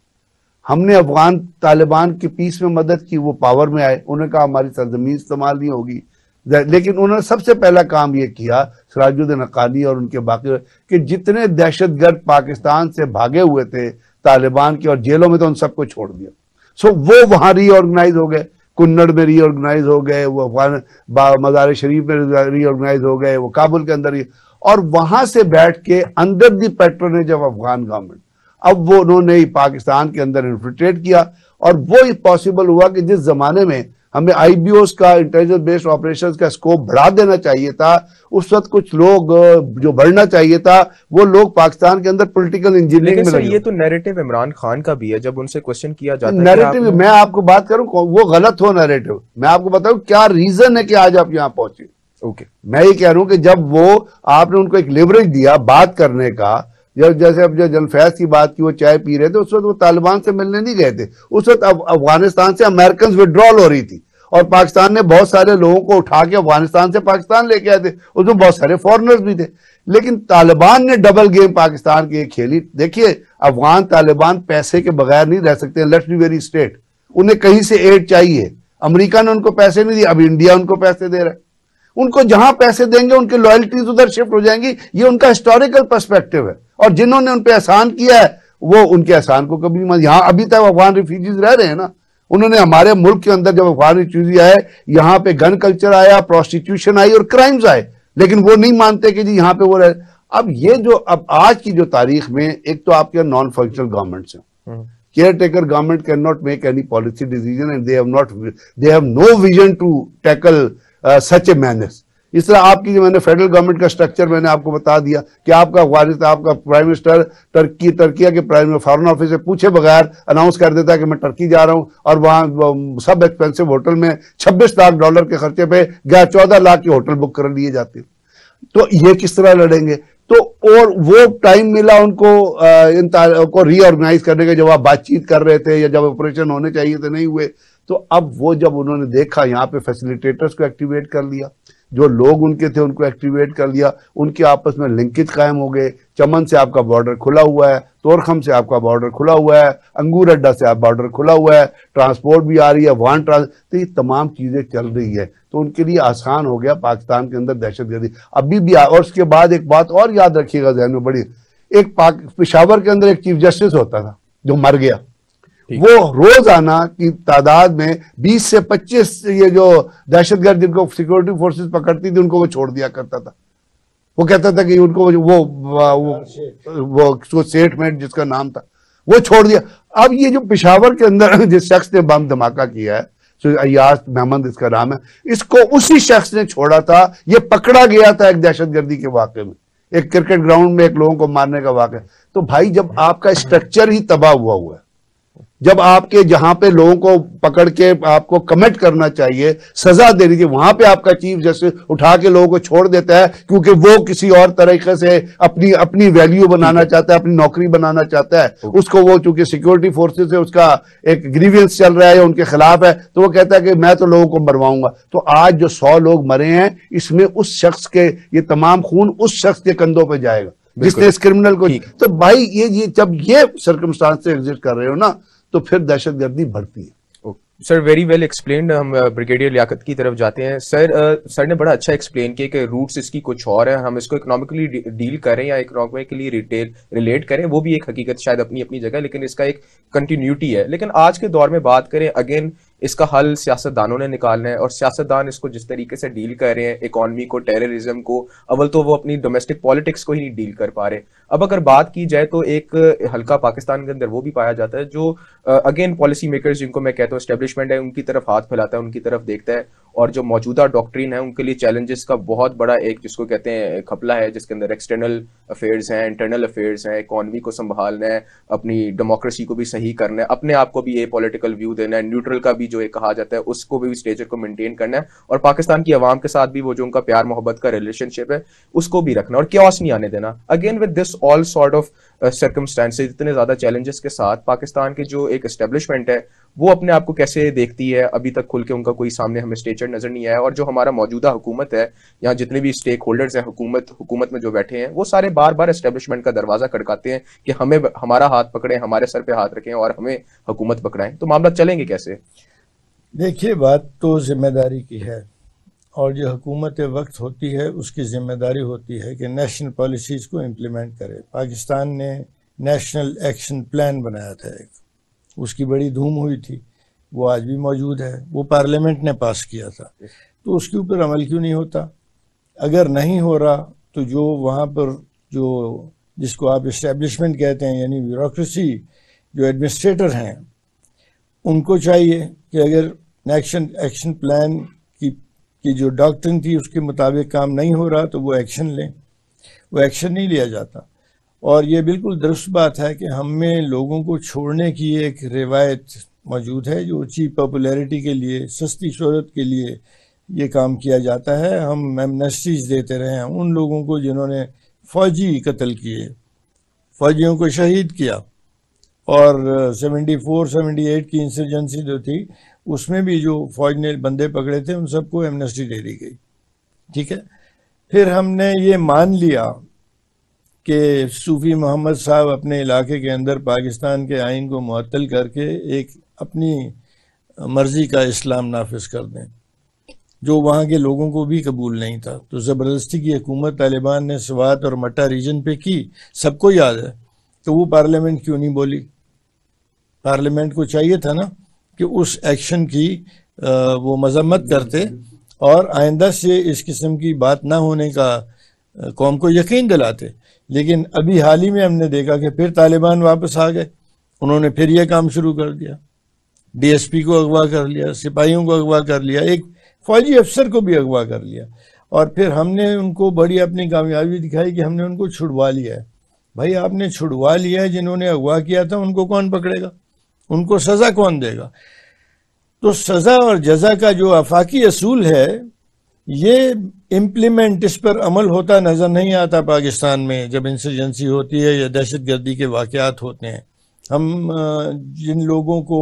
हमने अफगान तालिबान की पीस में मदद की वो पावर में आए उन्होंने कहा हमारी सरजमीन इस्तेमाल नहीं होगी लेकिन उन्होंने सबसे पहला काम ये किया सराजुद्दीन अकानी और उनके बाकी कि जितने दहशतगर्द पाकिस्तान से भागे हुए थे तालिबान के और जेलों में तो उन सबको छोड़ दिया सो वो वहां रीऑर्गेनाइज हो गए कुन्नड़ में रीऑर्गेनाइज हो गए वो अफगान मजार शरीफ में रीऑर्गेनाइज हो गए वो काबुल के अंदर और वहां से बैठ के अंदर दी पेट्रोन जब अफगान गवर्नमेंट अब वो उन्होंने पाकिस्तान के अंदर इन्फिल्ट्रेट किया और वो पॉसिबल हुआ कि जिस जमाने में हमें आईबीओ का इंटेलिजेंस बेस्ड ऑपरेशन का स्कोप बढ़ा देना चाहिए था उस वक्त कुछ लोग जो बढ़ना चाहिए था वो लोग पाकिस्तान के अंदर पॉलिटिकल इंजीनियरिंग में ये तो नैरेटिव इमरान खान का भी है जब उनसे क्वेश्चन किया जाता है नैरेटिव मैं आपको बात करूं वो गलत हो नैरेटिव मैं आपको बताऊं क्या रीजन है कि आज आप यहाँ पहुंचे ओके मैं ये कह रहा हूं कि जब वो आपने उनको एक लेवरेज दिया बात करने का जब जैसे अब जो जनफैज की बात की वो चाय पी रहे थे उस वक्त वो तालिबान से मिलने नहीं गए थे उस वक्त अफगानिस्तान से अमेरिकन विड्रॉल हो रही थी और पाकिस्तान ने बहुत सारे लोगों को उठा के अफगानिस्तान से पाकिस्तान लेके आए थे उसमें बहुत सारे फॉरनर्स भी थे लेकिन तालिबान ने डबल गेम पाकिस्तान की खेली देखिए अफगान तालिबान पैसे के बगैर नहीं रह सकते लेट्स बी वेरी स्टेट उन्हें कहीं से एड चाहिए अमेरिका ने उनको पैसे नहीं दिए अब इंडिया उनको पैसे दे रहा है उनको जहां पैसे देंगे उनकी लॉयल्टीज उधर शिफ्ट हो जाएंगी ये उनका हिस्टोरिकल पर्सपेक्टिव है और जिन्होंने उन पर एहसान किया है वो उनके एहसान को कभी नहीं यहाँ अभी तक अफगान रिफ्यूजीज रह रहे हैं ना उन्होंने हमारे मुल्क के अंदर जब अफगान रिफ्यूजी आए यहाँ पे गन कल्चर आया प्रोस्टिट्यूशन आई और क्राइम्स आए लेकिन वो नहीं मानते कि जी यहाँ पे वो रहे अब ये जो अब आज की जो तारीख में एक तो आपके नॉन फंक्शनल गवर्नमेंट्स हैं caretaker government can not make any policy decision and they have not they have no vision to tackle such a menace इस तरह आपकी मैंने फेडरल गवर्नमेंट का स्ट्रक्चर मैंने आपको बता दिया कि आपका अफगानिस्तान आपका प्राइम मिनिस्टर टर्की टर्किया के प्राइम फॉरन ऑफिस से पूछे बगैर अनाउंस कर देता है कि मैं टर्की जा रहा हूँ और वहाँ सब एक्सपेंसिव होटल में छब्बीस लाख डॉलर के खर्चे पे गया चौदह लाख के होटल बुक कर लिए जाते हैं तो ये किस तरह लड़ेंगे तो और वो टाइम मिला उनको इन को रीऑर्गेनाइज करने के जब आप बातचीत कर रहे थे या जब ऑपरेशन होने चाहिए थे नहीं हुए तो अब वो जब उन्होंने देखा यहाँ पे फैसिलिटेटर्स को एक्टिवेट कर लिया जो लोग उनके थे उनको एक्टिवेट कर लिया उनके आपस में लिंकेज कायम हो गए चमन से आपका बॉर्डर खुला हुआ है तोरखम से आपका बॉर्डर खुला हुआ है अंगूर अड्डा से आप बॉर्डर खुला हुआ है ट्रांसपोर्ट भी आ रही है वाहन ट्रांस तो ये तमाम चीज़ें चल रही है तो उनके लिए आसान हो गया पाकिस्तान के अंदर दहशत गर्दी अभी भी और उसके बाद एक बात और याद रखिएगा जहन में बड़ी एक पाक पिशावर के अंदर एक चीफ जस्टिस होता था जो मर गया वो रोजाना की तादाद में 20 से 25 ये जो दहशतगर्द जिनको सिक्योरिटी फोर्सेस पकड़ती थी उनको वो छोड़ दिया करता था वो कहता था कि उनको वो वो वो, वो सेठ मेट जिसका नाम था वो छोड़ दिया अब ये जो पिशावर के अंदर जिस शख्स ने बम धमाका किया है अयास महमद इसका नाम है इसको उसी शख्स ने छोड़ा था ये पकड़ा गया था एक दहशतगर्दी के वाक में एक क्रिकेट ग्राउंड में एक लोगों को मारने का वाक़ तो भाई जब आपका स्ट्रक्चर ही तबाह हुआ हुआ है जब आपके जहां पे लोगों को पकड़ के आपको कमेंट करना चाहिए सजा देनी चाहिए वहां पे आपका चीफ जस्टिस उठा के लोगों को छोड़ देता है क्योंकि वो किसी और तरीके से अपनी अपनी वैल्यू बनाना चाहता है अपनी नौकरी बनाना चाहता है उसको वो चूंकि सिक्योरिटी फोर्सेज से उसका एक ग्रीवियंस चल रहा है या उनके खिलाफ है तो वो कहता है कि मैं तो लोगों को मरवाऊंगा तो आज जो सौ लोग मरे हैं इसमें उस शख्स के ये तमाम खून उस शख्स के कंधों पर जाएगा जिसने इस क्रिमिनल को तो भाई ये ये जब ये सर्कमस्टांस से एग्जिट कर रहे हो ना तो फिर गर्दी बढ़ती है सर वेरी वेल एक्सप्लेन हम ब्रिगेडियर uh, लियाकत की तरफ जाते हैं सर uh, सर ने बड़ा अच्छा एक्सप्लेन किया कि रूट्स इसकी कुछ और है हम इसको इकोनॉमिकली डील करें या इकोनॉमिकली रिटेल रिलेट करें वो भी एक हकीकत शायद अपनी अपनी जगह लेकिन इसका एक कंटिन्यूटी है लेकिन आज के दौर में बात करें अगेन इसका हल सियासतदानों ने निकालना है और सियासतदान इसको जिस तरीके से डील कर रहे हैं इकॉनमी को टेररिज्म को अव्वल तो वो अपनी डोमेस्टिक पॉलिटिक्स को ही नहीं डील कर पा रहे अब अगर बात की जाए तो एक हल्का पाकिस्तान के अंदर वो भी पाया जाता है जो अगेन पॉलिसी मेकर जिनको मैं कहता हूँ स्टेब्लिशमेंट है उनकी तरफ हाथ फैलाता है उनकी तरफ देखता है और जो मौजूदा डॉक्ट्रीन है उनके लिए चैलेंजेस का बहुत बड़ा एक जिसको कहते हैं खपला है जिसके अंदर एक्सटर्नल अफेयर्स हैं इंटरनल अफेयर्स हैं इकॉनमी को संभालना है अपनी डेमोक्रेसी को भी सही करना है अपने आप को भी ये पॉलिटिकल व्यू देना है न्यूट्रल का भी जो एक कहा जाता है उसको भी स्टेजर को मेनटेन करना है और पाकिस्तान की आवाम के साथ भी वो जो उनका प्यार मोहब्बत का रिलेशनशिप है उसको भी रखना और क्या नहीं आने देना again with this all sort of circumstances इतने ज्यादा चैलेंजेस के साथ पाकिस्तान के जो एक एस्टेब्लिशमेंट है वो अपने आप को कैसे देखती है अभी तक खुल के उनका कोई सामने हमें स्टेचर नजर नहीं आया और जो हमारा मौजूदा हुकूमत है यहाँ जितने भी स्टेक होल्डर्स हैं हुकूमत हुकूमत में जो बैठे हैं वो सारे बार बार इस्टेब्लिशमेंट का दरवाजा खड़काते हैं कि हमें हमारा हाथ पकड़े हमारे सर पे हाथ रखें और हमें हुकूमत पकड़ाएं तो मामला चलेंगे कैसे देखिए बात तो जिम्मेदारी की है और जो हुकूमत वक्त होती है उसकी ज़िम्मेदारी होती है कि नेशनल पॉलिसीज़ को इम्प्लीमेंट करे पाकिस्तान ने नेशनल एक्शन प्लान बनाया था एक उसकी बड़ी धूम हुई थी वो आज भी मौजूद है वो पार्लियामेंट ने पास किया था तो उसके ऊपर अमल क्यों नहीं होता अगर नहीं हो रहा तो जो वहाँ पर जो जिसको आप इस्टेब्लिशमेंट कहते हैं यानी ब्यूरोसी जो एडमिनिस्ट्रेटर हैं उनको चाहिए कि अगर नेक्शन एक्शन प्लान कि जो डॉक्ट्रिन थी उसके मुताबिक काम नहीं हो रहा तो वो एक्शन लें वो एक्शन नहीं लिया जाता और ये बिल्कुल दुरुस्त बात है कि हम में लोगों को छोड़ने की एक रिवायत मौजूद है जो चीप पॉपुलैरिटी के लिए सस्ती शहरत के लिए ये काम किया जाता है हम एमनेस्टीज देते रहे हैं उन लोगों को जिन्होंने फौजी कत्ल किए फौजियों को शहीद किया और 74, uh, 78 की इंसर्जेंसी जो थी उसमें भी जो फौज ने बंदे पकड़े थे उन सबको एमनेस्टी दे दी गई ठीक है फिर हमने ये मान लिया कि सूफी मोहम्मद साहब अपने इलाके के अंदर पाकिस्तान के आइन को मअतल करके एक अपनी मर्ज़ी का इस्लाम नाफिज कर दें जो वहाँ के लोगों को भी कबूल नहीं था तो ज़बरदस्ती की हुकूमत तालिबान ने स्वात और मटा रीजन पे की सबको याद है तो वो पार्लियामेंट क्यों नहीं बोली पार्लियामेंट को चाहिए था ना कि उस एक्शन की वो मजम्मत करते और आइंदा से इस किस्म की बात ना होने का कौम को यकीन दिलाते लेकिन अभी हाल ही में हमने देखा कि फिर तालिबान वापस आ गए उन्होंने फिर यह काम शुरू कर दिया डीएसपी को अगवा कर लिया सिपाहियों को अगवा कर लिया एक फौजी अफसर को भी अगवा कर लिया और फिर हमने उनको बड़ी अपनी कामयाबी दिखाई कि हमने उनको छुड़वा लिया है भाई आपने छुड़वा लिया है जिन्होंने अगवा किया था उनको कौन पकड़ेगा उनको सज़ा कौन देगा तो सज़ा और जजा का जो अफाकी असूल है ये इम्प्लीमेंट इस पर अमल होता नज़र नहीं आता पाकिस्तान में जब इंसर्जेंसी होती है या दहशत गर्दी के वाकत होते हैं हम जिन लोगों को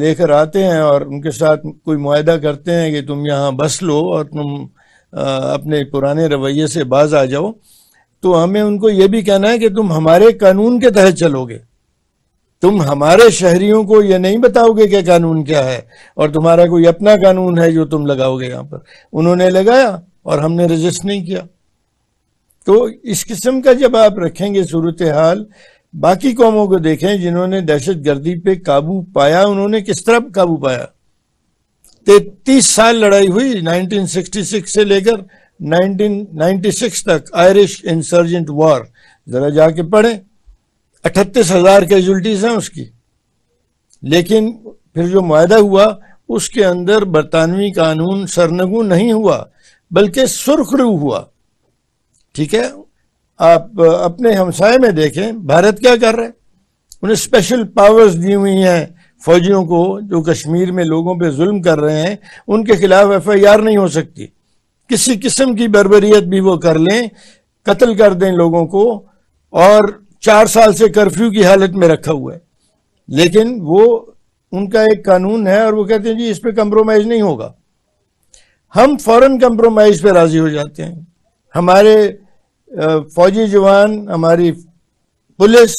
लेकर आते हैं और उनके साथ कोई माहा करते हैं कि तुम यहाँ बस लो और तुम अपने पुराने रवैये से बाज आ जाओ तो हमें उनको ये भी कहना है कि तुम हमारे कानून के तहत चलोगे तुम हमारे शहरियों को यह नहीं बताओगे कि कानून क्या है और तुम्हारा कोई अपना कानून है जो तुम लगाओगे यहां पर उन्होंने लगाया और हमने रजिस्ट नहीं किया तो इस किस्म का जब आप रखेंगे सूरत हाल बाकी कौमों को देखें जिन्होंने दहशत गर्दी पे काबू पाया उन्होंने किस तरह काबू पाया तैतीस साल लड़ाई हुई 1966 से लेकर 1996 तक आयरिश इंसर्जेंट वॉर जरा जाके पढ़ें अठतीस हजार कैजुअल्टीज हैं उसकी लेकिन फिर जो माहा हुआ उसके अंदर बरतानवी कानून सरनगु नहीं हुआ बल्कि सुर्खरू हुआ ठीक है आप अपने हमसाय में देखें भारत क्या कर रहे हैं उन्हें स्पेशल पावर्स दी हुई हैं फौजियों को जो कश्मीर में लोगों पे जुल्म कर रहे हैं उनके खिलाफ एफ आई आर नहीं हो सकती किसी किस्म की बर्बरीत भी वो कर लें कत्ल कर दें लोगों को और चार साल से कर्फ्यू की हालत में रखा हुआ है लेकिन वो उनका एक कानून है और वो कहते हैं जी इस पर कंप्रोमाइज नहीं होगा हम फौरन कंप्रोमाइज पे राजी हो जाते हैं हमारे फौजी जवान हमारी पुलिस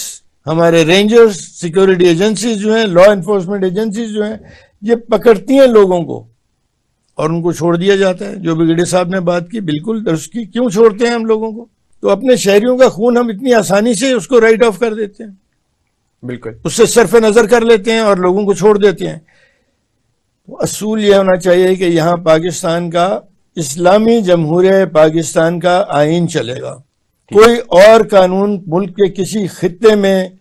हमारे रेंजर्स सिक्योरिटी एजेंसीज जो हैं लॉ इन्फोर्समेंट एजेंसीज जो हैं ये पकड़ती हैं लोगों को और उनको छोड़ दिया जाता है जो ब्रिगेडियर साहब ने बात की बिल्कुल की क्यों छोड़ते हैं हम लोगों को तो अपने शहरियों का खून हम इतनी आसानी से उसको राइट ऑफ कर देते हैं बिल्कुल उससे सरफ नजर कर लेते हैं और लोगों को छोड़ देते हैं तो असूल यह होना चाहिए कि यहाँ पाकिस्तान का इस्लामी जमहूर पाकिस्तान का आइन चलेगा कोई और कानून मुल्क के किसी खत्े में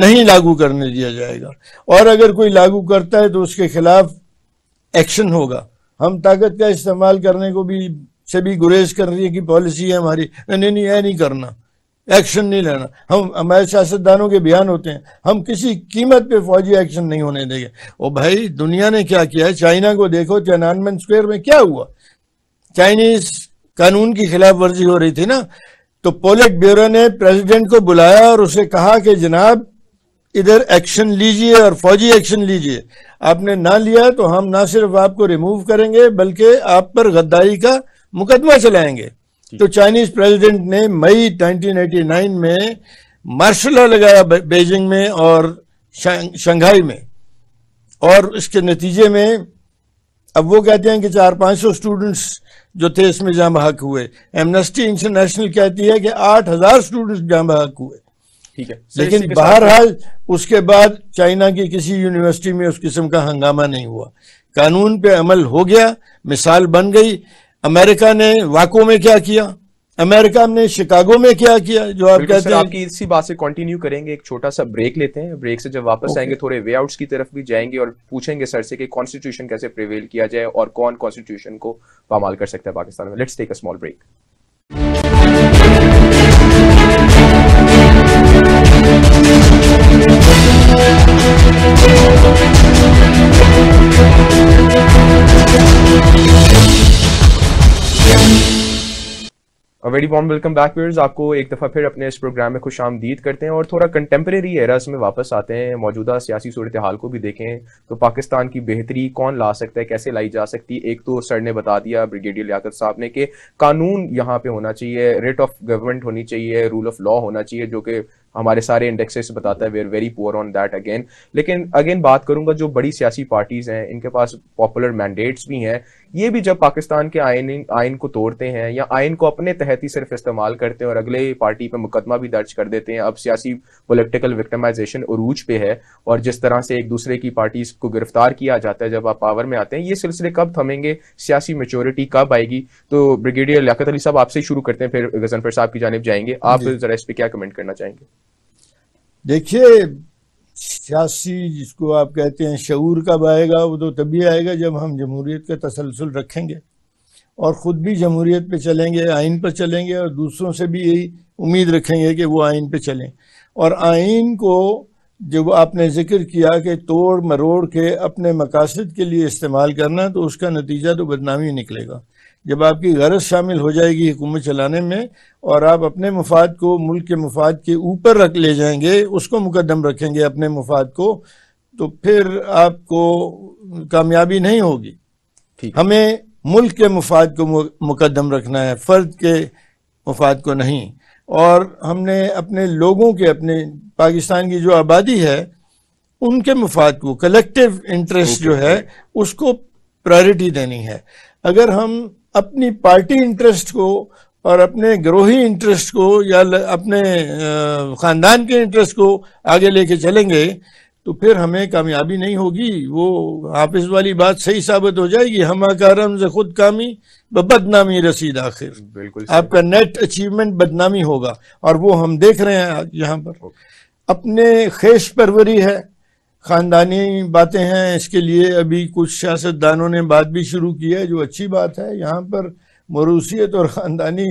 नहीं लागू करने दिया जाएगा और अगर कोई लागू करता है तो उसके खिलाफ एक्शन होगा हम ताकत का इस्तेमाल करने को भी से भी गुरेज कर रही है कि पॉलिसी है हमारी नहीं नहीं यह नहीं करना एक्शन नहीं लेना हम हमारे सियासतदानों के बयान होते हैं हम किसी कीमत पे फौजी एक्शन नहीं होने देंगे ओ भाई दुनिया ने क्या किया है चाइना को देखो चैनानमेंट स्क्वेयर में क्या हुआ चाइनीज कानून की खिलाफ वर्जी हो रही थी ना तो पोलिट ब्यूरो ने प्रेसिडेंट को बुलाया और उसे कहा कि जनाब इधर एक्शन लीजिए और फौजी एक्शन लीजिए आपने ना लिया तो हम ना सिर्फ आपको रिमूव करेंगे बल्कि आप पर गद्दारी का मुकदमा चलाएंगे तो चाइनीज प्रेसिडेंट ने मई 1989 में मार्शल लॉ लगाया बेजिंग में और शंघाई में और इसके नतीजे में अब वो कहते हैं कि चार पांच सौ स्टूडेंट्स जो थे इसमें जाम हक हुए एमनेस्टी इंटरनेशनल कहती है कि आठ हजार स्टूडेंट्स जाम हक हुए ठीक है लेकिन बहरहाल उसके बाद चाइना की किसी यूनिवर्सिटी में उस किस्म का हंगामा नहीं हुआ कानून पे अमल हो गया मिसाल बन गई अमेरिका ने वाको में क्या किया अमेरिका ने शिकागो में क्या किया जो आप कहते हैं आपकी इसी बात से कंटिन्यू करेंगे एक छोटा सा ब्रेक लेते हैं ब्रेक से जब वापस okay. आएंगे थोड़े वे आउट्स की तरफ भी जाएंगे और पूछेंगे सर से कि कॉन्स्टिट्यूशन कैसे प्रिवेल किया जाए और कौन कॉन्स्टिट्यूशन को पामाल कर सकता है पाकिस्तान में let's take a small break Thank you. Very warm welcome back viewers आपको एक दफ़ा फिर अपने इस प्रोग्राम में खुश आमदीद करते हैं और थोड़ा कंटेम्प्रेरी एराज में वापस आते हैं मौजूदा सियासी सूरत हाल को भी देखें तो पाकिस्तान की बेहतरी कौन ला सकता है कैसे लाई जा सकती है एक तो सर ने बता दिया ब्रिगेडियर लियाकत साहब ने कि कानून यहाँ पे होना चाहिए रेट ऑफ गवर्नमेंट होनी चाहिए रूल ऑफ लॉ होना चाहिए जो कि हमारे सारे इंडेक्सेस बताता है we are very poor on that again लेकिन अगेन बात करूंगा जो बड़ी सियासी पार्टीज हैं इनके पास पॉपुलर मैंडेट्स भी हैं ये भी जब पाकिस्तान के आयन आयन को तोड़ते हैं या आयन को अपने तहत ही सिर्फ इस्तेमाल करते हैं और अगले पार्टी पर मुकदमा भी दर्ज कर देते हैं अब सियासी पोलिटिकल विक्टमाइजेशन उरूज पे है और जिस तरह से एक दूसरे की पार्टीज को गिरफ्तार किया जाता है जब आप पावर में आते हैं ये सिलसिले कब थमेंगे सियासी मेचोरिटी कब आएगी तो ब्रिगेडियर लियाकत अली साहब आपसे शुरू करते हैं फिर गजनफर साहब की जानब जाएंगे आप जरा इस पर क्या कमेंट करना चाहेंगे देखिए सियासी जिसको आप कहते हैं शूर कब आएगा वो तो तभी आएगा जब हम जमहूरीत का तसलसल रखेंगे और ख़ुद भी जमहूरीत पे चलेंगे आइन पर चलेंगे और दूसरों से भी यही उम्मीद रखेंगे कि वो आइन पे चलें और आइन को जब आपने जिक्र किया कि तोड़ मरोड़ के अपने मकासद के लिए इस्तेमाल करना तो उसका नतीजा तो बदनामी निकलेगा जब आपकी गरज शामिल हो जाएगी हुकूमत चलाने में और आप अपने मुफाद को मुल्क के मुफाद के ऊपर रख ले जाएंगे उसको मुकदम रखेंगे अपने मुफाद को तो फिर आपको कामयाबी नहीं होगी ठीक हमें मुल्क के मुफाद को मुकदम रखना है फ़र्द के मुफाद को नहीं और हमने अपने लोगों के अपने पाकिस्तान की जो आबादी है उनके मुफाद को कलेक्टिव इंटरेस्ट जो है उसको प्रायोरिटी देनी है अगर हम अपनी पार्टी इंटरेस्ट को और अपने ग्रोही इंटरेस्ट को या अपने ख़ानदान के इंटरेस्ट को आगे लेके चलेंगे तो फिर हमें कामयाबी नहीं होगी वो आपस वाली बात सही साबित हो जाएगी हम कारम से खुद कामी बदनामी रसीद आखिर बिल्कुल आपका नेट अचीवमेंट बदनामी होगा और वो हम देख रहे हैं यहाँ पर अपने खेश परवरी है ख़ानदानी बातें हैं इसके लिए अभी कुछ सियासतदानों ने बात भी शुरू की है जो अच्छी बात है यहाँ पर मरूसीत और ख़ानदानी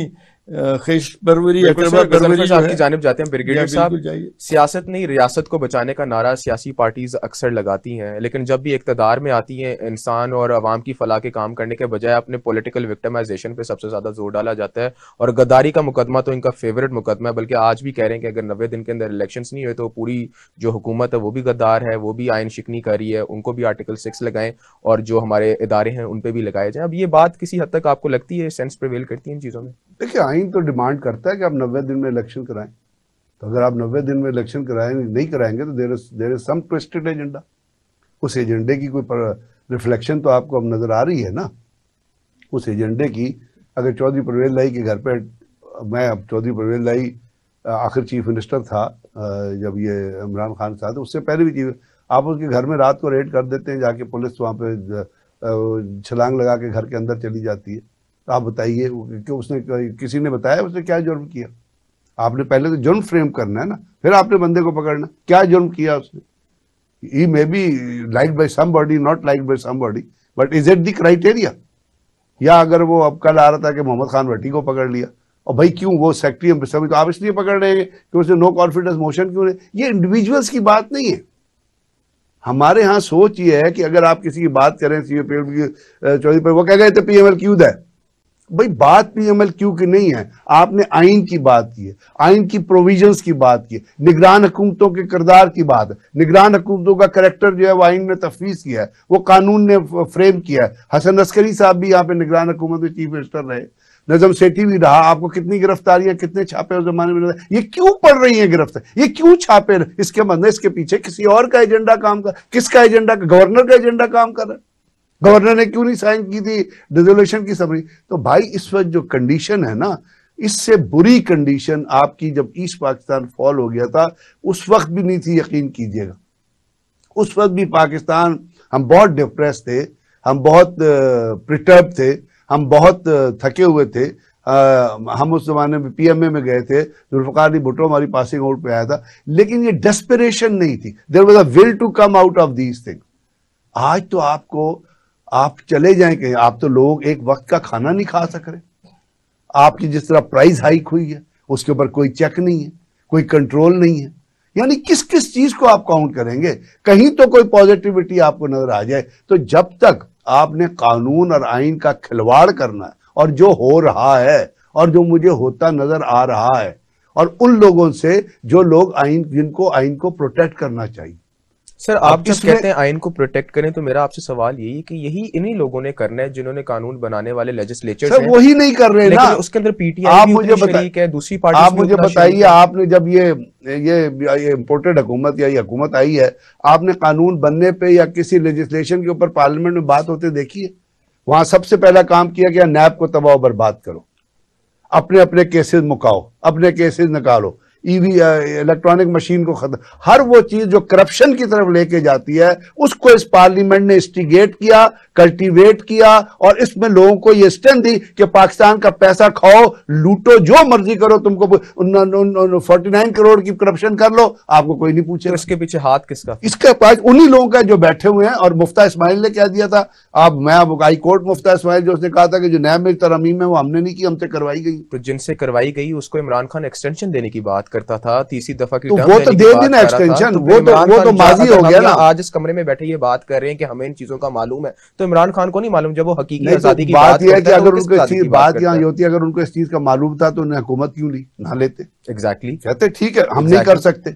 सियासत नहीं रियासत को बचाने का नारा सियासी पार्टीज अक्सर लगाती हैं लेकिन जब भी इकतदार में आती हैं इंसान और आवाम की फलाह के काम करने के बजाय अपने पॉलिटिकल विक्टमाइजेशन पे सबसे ज्यादा जोर डाला जाता है और गद्दारी का मुकदमा तो इनका फेवरेट मुकदमा है बल्कि आज भी कह रहे हैं कि अगर नब्बे दिन के अंदर इलेक्शन नहीं हुए तो पूरी जो हुकूमत है वो भी गद्दार है वो भी आयन शिकनी कर रही है उनको भी आर्टिकल सिक्स लगाएं और जो हमारे इदारे हैं उन पर भी लगाए जाए अब ये बात किसी हद तक आपको लगती है सेंस प्रिवेल करती है इन चीज़ों में देखिए आइन तो डिमांड करता है कि आप नब्बे दिन में इलेक्शन कराएं तो अगर आप नब्बे दिन में इलेक्शन कराएं नहीं कराएंगे तो there there is some twisted agenda उस एजेंडे की कोई रिफ्लेक्शन तो आपको अब नज़र आ रही है ना उस एजेंडे की अगर चौधरी परवेज लाई के घर पर मैं अब चौधरी परवेज लाई आखिर चीफ मिनिस्टर था जब ये इमरान खान साहब उससे पहले भी चीफ आप उसके घर में रात को रेड कर देते हैं जाके पुलिस वहाँ पे छलांग लगा के घर के अंदर चली जाती है तो आप बताइए कि उसने किसी ने बताया उसने क्या जुर्म किया आपने पहले तो जुर्म फ्रेम करना है ना फिर आपने बंदे को पकड़ना क्या जुर्म किया उसने be like be somebody not like liked somebody but is it the criteria या अगर वो अब कल आ रहा था कि मोहम्मद खान भट्टी को पकड़ लिया और भाई क्यों वो सेक्रेटरी एम्बेसडर तो आप इसलिए पकड़ रहे हैं कि उसने नो कॉन्फिडेंस मोशन क्यों नहीं ये इंडिविजुअल्स की बात नहीं है हमारे यहाँ सोच ये है कि अगर आप किसी की बात करें सी ओ चौधरी पर वो कह गए थे पी एम एल क्यूद है भाई बात पी एम एल क्यू की नहीं है आपने आइन की बात की है आइन की प्रोविजंस की बात की निगरान हुकूमतों के किरदार की बात है निगरान हुकूमतों का करेक्टर जो है वो आइन ने तफवीज किया है वो कानून ने फ्रेम किया है हसन अस्करी साहब भी यहाँ पे निगरान हुकूमत के चीफ मिनिस्टर रहे नजम सेठी भी रहा आपको कितनी गिरफ्तारियां कितने छापे उस जमाने में ये क्यों पड़ रही है गिरफ्तार ये क्यों छापे इसके मतलब इसके पीछे किसी और का एजेंडा काम कर किसका एजेंडा गवर्नर का एजेंडा काम कर रहा है गवर्नर ने क्यों नहीं साइन की थी रेजोल्यूशन की समरी तो भाई इस वक्त जो कंडीशन है ना इससे बुरी कंडीशन आपकी जब ईस्ट पाकिस्तान फॉल हो गया था उस वक्त भी नहीं थी यकीन कीजिएगा उस वक्त भी पाकिस्तान हम बहुत डिप्रेस थे हम बहुत प्रिटर्ब थे हम बहुत थके हुए थे आ, हम उस जमाने में पीएमए में गए थे जुल्फकार अली भुट्टो हमारी पासिंग आउट पे आया था लेकिन ये डेस्परेशन नहीं थी there was a will to come out of these thing आज तो आपको आप चले जाए कहीं आप तो लोग एक वक्त का खाना नहीं खा सक रहे आपकी जिस तरह प्राइस हाइक हुई है उसके ऊपर कोई चेक नहीं है कोई कंट्रोल नहीं है यानी किस किस चीज को आप काउंट करेंगे कहीं तो कोई पॉजिटिविटी आपको नजर आ जाए तो जब तक आपने कानून और आइन का खिलवाड़ करना है और जो हो रहा है और जो मुझे होता नजर आ रहा है और उन लोगों से जो लोग आइन जिनको आइन को प्रोटेक्ट करना चाहिए सर आप जब कहते हैं आइन को प्रोटेक्ट करें तो मेरा आपसे सवाल यही कि यही इन्हीं लोगों ने करना है जिन्होंने कानून बनाने वाले लेजिस्लेचर सर वही नहीं कर रहे ना उसके अंदर पीटीआई आप मुझे बताइए दूसरी पार्टी आप मुझे बताइए आपने जब ये ये ये इम्पोर्टेड हुकूमत या ये हुकूमत आई है आपने कानून बनने पर या किसी लेजिस्लेशन के ऊपर पार्लियामेंट में बात होते देखी है वहां सबसे पहला काम किया गया नैब को तबाह बर्बाद करो अपने अपने केसेस मुकाओ अपने केसेस निकालो ईवी इलेक्ट्रॉनिक मशीन को खत्म हर वो चीज जो करप्शन की तरफ लेके जाती है उसको इस पार्लियामेंट ने स्टिगेट किया कल्टीवेट किया और इसमें लोगों को ये स्टेन दी कि पाकिस्तान का पैसा खाओ लूटो जो मर्जी करो तुमको फोर्टी नाइन करोड़ की करप्शन कर लो आपको कोई नहीं पूछे तो इसके पीछे हाथ किसका इसके पास उन्हीं लोगों का जो बैठे हुए हैं और मुफ्ता इस्माइल ने क्या दिया था आप मैं हाई कोर्ट मुफ्ता इस्माइल जो उसने कहा था कि जो नया मेरी तरमीम है वो हमने नहीं की हमसे करवाई गई तो जिनसे करवाई गई उसको इमरान खान एक्सटेंशन देने की बात करता था तीसरी दफा की तो, तो, तो वो तो दे देना एक्सटेंशन वो तो वो तो माजी हो गया ना आज इस कमरे में बैठे ये बात कर रहे हैं कि हमें इन चीजों का मालूम है तो इमरान खान को नहीं मालूम जब वो हकीकी तो आजादी की बात है कि अगर उनको इस चीज बात यहाँ होती अगर उनको इस चीज का मालूम था तो उन्हें हुकूमत क्यों ली ना लेते एग्जैक्टली कहते ठीक है हम नहीं कर सकते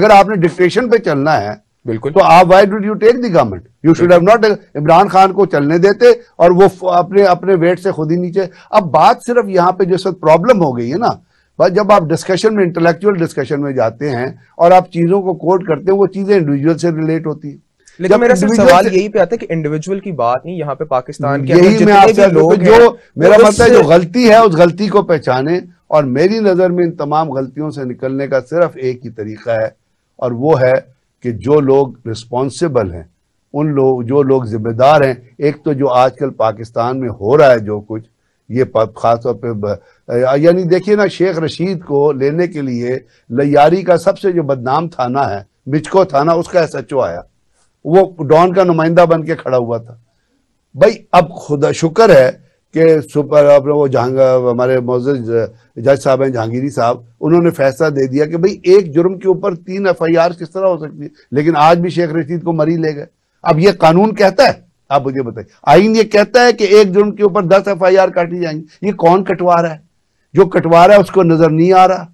अगर आपने डिक्टेशन पे चलना है बिल्कुल तो आप why do you take the government you should have not Imran Khan को चलने देते और वो अपने अपने वेट से खुद ही नीचे अब बात सिर्फ यहाँ पे जो इस प्रॉब्लम हो गई है ना बस जब आप डिस्कशन में इंटेलेक्चुअल डिस्कशन में जाते हैं और आप चीजों को कोट करते हैं वो चीजें इंडिविजुअल से रिलेट होती है लेकिन मेरा सिर्फ सवाल यही पे आता है कि इंडिविजुअल की बात नहीं यहाँ पे पाकिस्तान के यही मैं आपसे लोग जो मेरा मतलब है जो गलती है उस गलती को पहचाने और मेरी नजर में इन तमाम गलतियों से निकलने का सिर्फ एक ही तरीका है और वो है कि जो लोग रिस्पॉन्सिबल हैं उन लोग जो लोग जिम्मेदार हैं एक तो जो आजकल पाकिस्तान में हो रहा है जो कुछ ये खासतौर पर यानी देखिए ना शेख रशीद को लेने के लिए लियारी का सबसे जो बदनाम थाना है मिचको थाना उसका एस एच ओ आया वो डॉन का नुमाइंदा बन के खड़ा हुआ था भाई अब खुदा शुक्र है कि सुपर अपने वो जहांग हमारे मोज जज साहब हैं जहांगीरी साहब उन्होंने फैसला दे दिया कि भाई एक जुर्म के ऊपर तीन एफ आई आर किस तरह हो सकती है लेकिन आज भी शेख रशीद को मरी ले गए अब ये कानून कहता है आप मुझे बताइए आइन ये कहता है कि एक जुर्म के ऊपर दस एफ आई आर काटी जाएंगी ये कौन कटवा रहा है जो कटवा रहा है उसको नजर नहीं आ रहा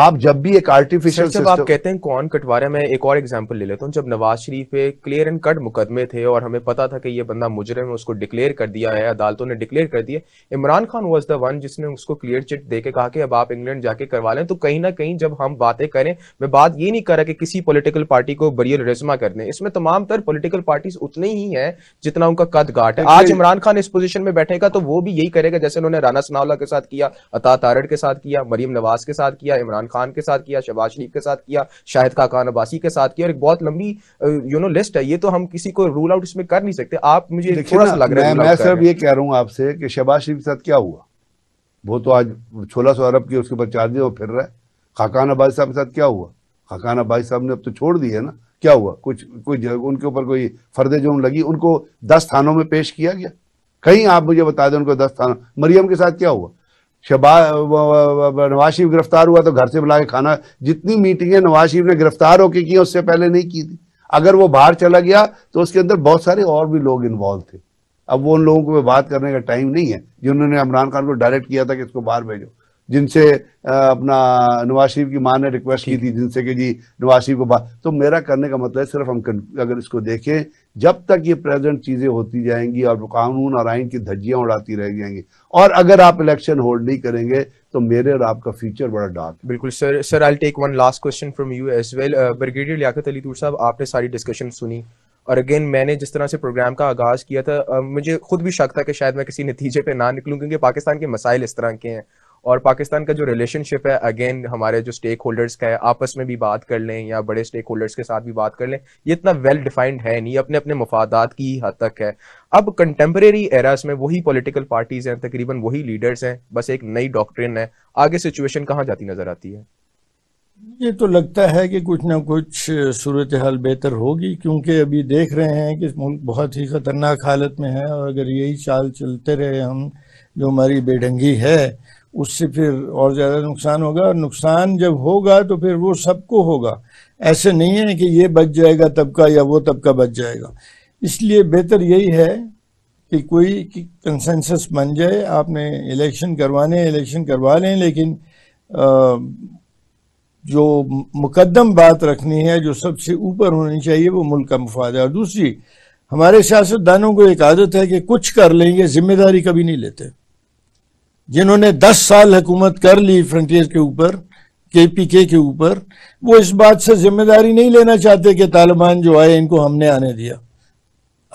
आप जब भी एक आर्टिफिशियल जब आप कहते हैं कौन कटवा रहे मैं एक और एग्जांपल ले लेता हूँ जब नवाज शरीफ पे क्लियर एंड कट मुकदमे थे और हमें पता था कि ये बंदा मुजरम है उसको डिक्लेयर कर दिया है अदालतों ने डिक्लेयर कर दिया Imran Khan was the one जिसने उसको क्लियर चिट दे के कहा कि अब आप इंग्लैंड जाके करवा लें तो कहीं ना कहीं जब हम बातें करें मैं बात ये नहीं कर रहा कि किसी पोलिटिकल पार्टी को बरियल रिजमा कर दें इसमें तमाम तर पोलिटिकल पार्टी उतनी ही है जितना उनका कद घाट है आज इमरान खान इस पोजिशन में बैठेगा तो वो भी यही करेगा जैसे उन्होंने राना सनावला के साथ किया अता तारड़ के साथ किया मरीम नवाज के साथ किया इमरान इमरान खान के साथ किया शहबाज शरीफ के साथ किया शाहिद खाकान अब्बासी के साथ किया और एक बहुत लंबी यू नो लिस्ट है ये तो हम किसी को रूल आउट इसमें कर नहीं सकते आप मुझे थोड़ा सा लग रहा है मैं सिर्फ ये कह रहा हूँ आपसे कि शहबाज शरीफ के साथ क्या हुआ वो तो आज सोलह सौ अरब की उसके ऊपर चार्जेज वो फिर रहा है खाकान अब्बासी साहब के साथ क्या हुआ खाकान अब्बासी साहब ने अब तो छोड़ दिया है ना क्या हुआ कुछ कोई उनके ऊपर कोई फर्दे जो लगी उनको दस थानों में पेश किया गया कहीं आप मुझे बता दें उनको दस थानों मरियम के साथ क्या हुआ शबा नवाज शरीफ गिरफ्तार हुआ तो घर से बुला के खाना जितनी मीटिंगें नवाज शरीफ ने गिरफ्तार होकर की उससे पहले नहीं की थी अगर वो बाहर चला गया तो उसके अंदर बहुत सारे और भी लोग इन्वॉल्व थे अब वो उन लोगों को बात करने का टाइम नहीं है जिन्होंने इमरान खान को डायरेक्ट किया था कि इसको बाहर भेजो जिनसे अपना नवाज शरीफ की माँ ने रिक्वेस्ट की थी जिनसे कि जी नवाज शरीफ को बाहर तो मेरा करने का मतलब सिर्फ हम अगर इसको देखें जब तक ये प्रेजेंट चीज़ें होती जाएंगी और कानून और आइन की धज्जियां उड़ाती रह जाएंगी और अगर आप इलेक्शन होल्ड नहीं करेंगे तो मेरे और आपका फ्यूचर बड़ा डार्क बिल्कुल sir sir I take one last question from you as well brigadier Liaquat Ali Toor साहब आपने सारी डिस्कशन सुनी और अगेन मैंने जिस तरह से प्रोग्राम का आगाज़ किया था uh, मुझे खुद भी शक था कि शायद मैं किसी नतीजे पे ना निकलूँ क्योंकि पाकिस्तान के मसाइल इस तरह के हैं और पाकिस्तान का जो रिलेशनशिप है अगेन हमारे जो स्टेक होल्डर्स का है आपस में भी बात कर लें या बड़े स्टेक होल्डर्स के साथ भी बात कर लें ये इतना वेल डिफाइंड है नहीं अपने अपने मफादात की हद तक है अब कंटेम्प्रेरी एराज में वही पॉलिटिकल पार्टीज हैं तकरीबन वही लीडर्स हैं बस एक नई डॉक्ट्रिन है आगे सिचुएशन कहाँ जाती नजर आती है ये तो लगता है कि कुछ ना कुछ सूरत हाल बेहतर होगी क्योंकि अभी देख रहे हैं कि मुल्क बहुत ही ख़तरनाक हालत में है और अगर यही चाल चलते रहे हम जो हमारी बेढंगी है उससे फिर और ज़्यादा नुकसान होगा और नुकसान जब होगा तो फिर वो सबको होगा ऐसे नहीं है कि ये बच जाएगा तबका या वो तबका बच जाएगा इसलिए बेहतर यही है कि कोई कंसेंसस बन जाए आपने इलेक्शन करवाने इलेक्शन करवा लें लेकिन आ, जो मुकदम बात रखनी है जो सबसे ऊपर होनी चाहिए वो मुल्क का मुफाद है और दूसरी हमारे सियासतदानों को एक आदत है कि कुछ कर लेंगे जिम्मेदारी कभी नहीं लेते जिन्होंने 10 साल हुकूमत कर ली फ्रंटियर के ऊपर केपीके के ऊपर वो इस बात से जिम्मेदारी नहीं लेना चाहते कि तालिबान जो आए इनको हमने आने दिया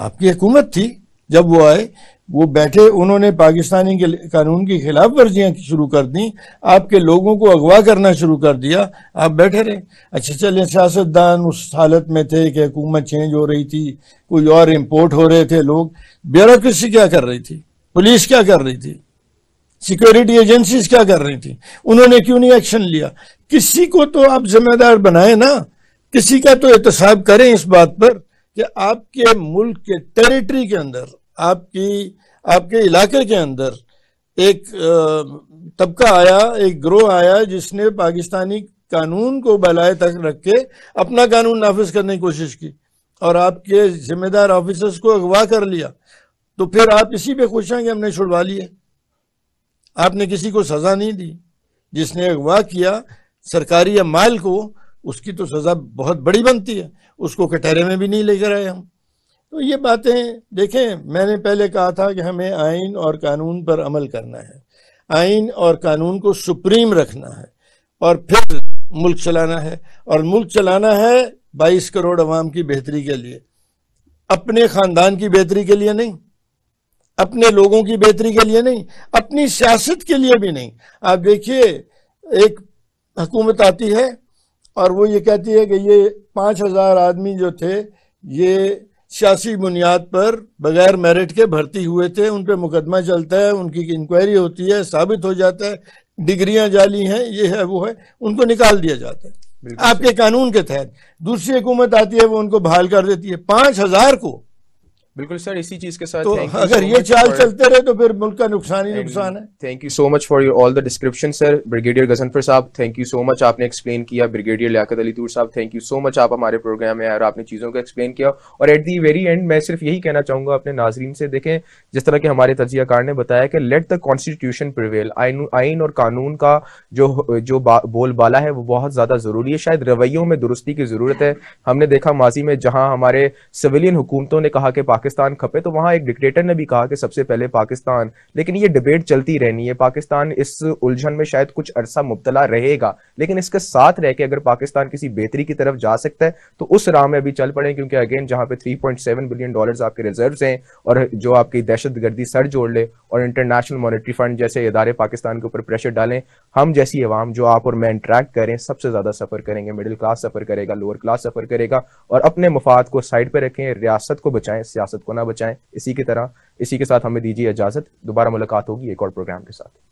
आपकी हुकूमत थी जब वो आए वो बैठे उन्होंने पाकिस्तानी के कानून की खिलाफ वर्जियाँ शुरू कर दी आपके लोगों को अगवा करना शुरू कर दिया आप बैठे रहे अच्छा चले सियासतदान उस हालत में थे कि हुकूमत चेंज हो रही थी कोई और इम्पोर्ट हो रहे थे लोग ब्यूरोसी क्या कर रही थी पुलिस क्या कर रही थी सिक्योरिटी एजेंसीज क्या कर रही थी उन्होंने क्यों नहीं एक्शन लिया किसी को तो आप जिम्मेदार बनाए ना किसी का तो एहतसाब करें इस बात पर कि आपके मुल्क के टेरिटरी के अंदर आपकी आपके इलाके के अंदर एक तबका आया एक ग्रोह आया जिसने पाकिस्तानी कानून को बलाए तक रख के अपना कानून नाफिज करने की कोशिश की और आपके जिम्मेदार ऑफिसर्स को अगवा कर लिया तो फिर आप इसी पे खुश हैं कि हमने छुड़वा लिया आपने किसी को सजा नहीं दी जिसने अगवा किया सरकारी या माल को उसकी तो सज़ा बहुत बड़ी बनती है उसको कटहरे में भी नहीं लेकर आए हम तो ये बातें देखें मैंने पहले कहा था कि हमें आइन और कानून पर अमल करना है आइन और कानून को सुप्रीम रखना है और फिर मुल्क चलाना है और मुल्क चलाना है 22 करोड़ अवाम की बेहतरी के लिए अपने ख़ानदान की बेहतरी के लिए नहीं अपने लोगों की बेहतरी के लिए नहीं अपनी सियासत के लिए भी नहीं आप देखिए एक हुकूमत आती है और वो ये कहती है कि ये पाँच हज़ार आदमी जो थे ये सियासी बुनियाद पर बगैर मेरिट के भर्ती हुए थे उन पर मुकदमा चलता है उनकी इंक्वायरी होती है साबित हो जाता है डिग्रियां जाली हैं ये है वो है उनको निकाल दिया जाता है आपके कानून के तहत दूसरी हुकूमत आती है वो उनको बहाल कर देती है पाँच हज़ार को बिल्कुल सर इसी चीज के साथ तो अगर so ये चाल चलते रहे तो फिर मुल्क का नुकसान ही नुकसान है thank you so much for your all the description sir brigadier Ghazanfar साहब थैंक यू सो मच आपने एक्सप्लेन किया ब्रिगेडियर लियाकत अली तूर साहब थैंक यू सो मच आप हमारे प्रोग्राम में और आपने चीज़ों को एक्सप्लेन किया और एट दी वेरी एंड मैं सिर्फ यही कहना चाहूंगा अपने नाजरीन से देखें जिस तरह के हमारे तजिया कार ने बताया कि लेट द कॉन्स्टिट्यूशन प्रिवेल आइन और कानून का जो जो बोलबाला है वो बहुत ज़्यादा ज़रूरी है शायद रवैयों में दुरुस्ती की ज़रूरत है हमने देखा माजी में जहां हमारे सिविलियन हुकूमतों ने कहा कि पाकिस्तान पाकिस्तान खपे तो वहां एक डिक्टेटर ने भी कहा कि सबसे पहले पाकिस्तान लेकिन ये डिबेट चलती रहनी है पाकिस्तान इस उलझन में शायद कुछ अरसा मुबतला रहेगा लेकिन इसके साथ रह के अगर पाकिस्तान किसी बेहतरी की तरफ जा सकता है तो उस राह में अभी चल पड़े क्योंकि अगेन थ्री पे 3.7 बिलियन डॉलर्स आपके रिजर्व हैं और जो आपकी दहशत गर्दी सर जोड़ ले और इंटरनेशनल मॉनिटरी फंड जैसे इदारे पाकिस्तान के ऊपर प्रेशर डालें हम जैसी अवाम जो आप और मैं इंट्रैक्ट करें सबसे ज़्यादा सफ़र करेंगे मिडिल क्लास सफ़र करेगा लोअर क्लास सफ़र करेगा और अपने मफाद को साइड पर रखें रियासत को बचाएं सियासत को ना बचाएं इसी की तरह इसी के साथ हमें दीजिए इजाज़त दोबारा मुलाकात होगी एक और प्रोग्राम के साथ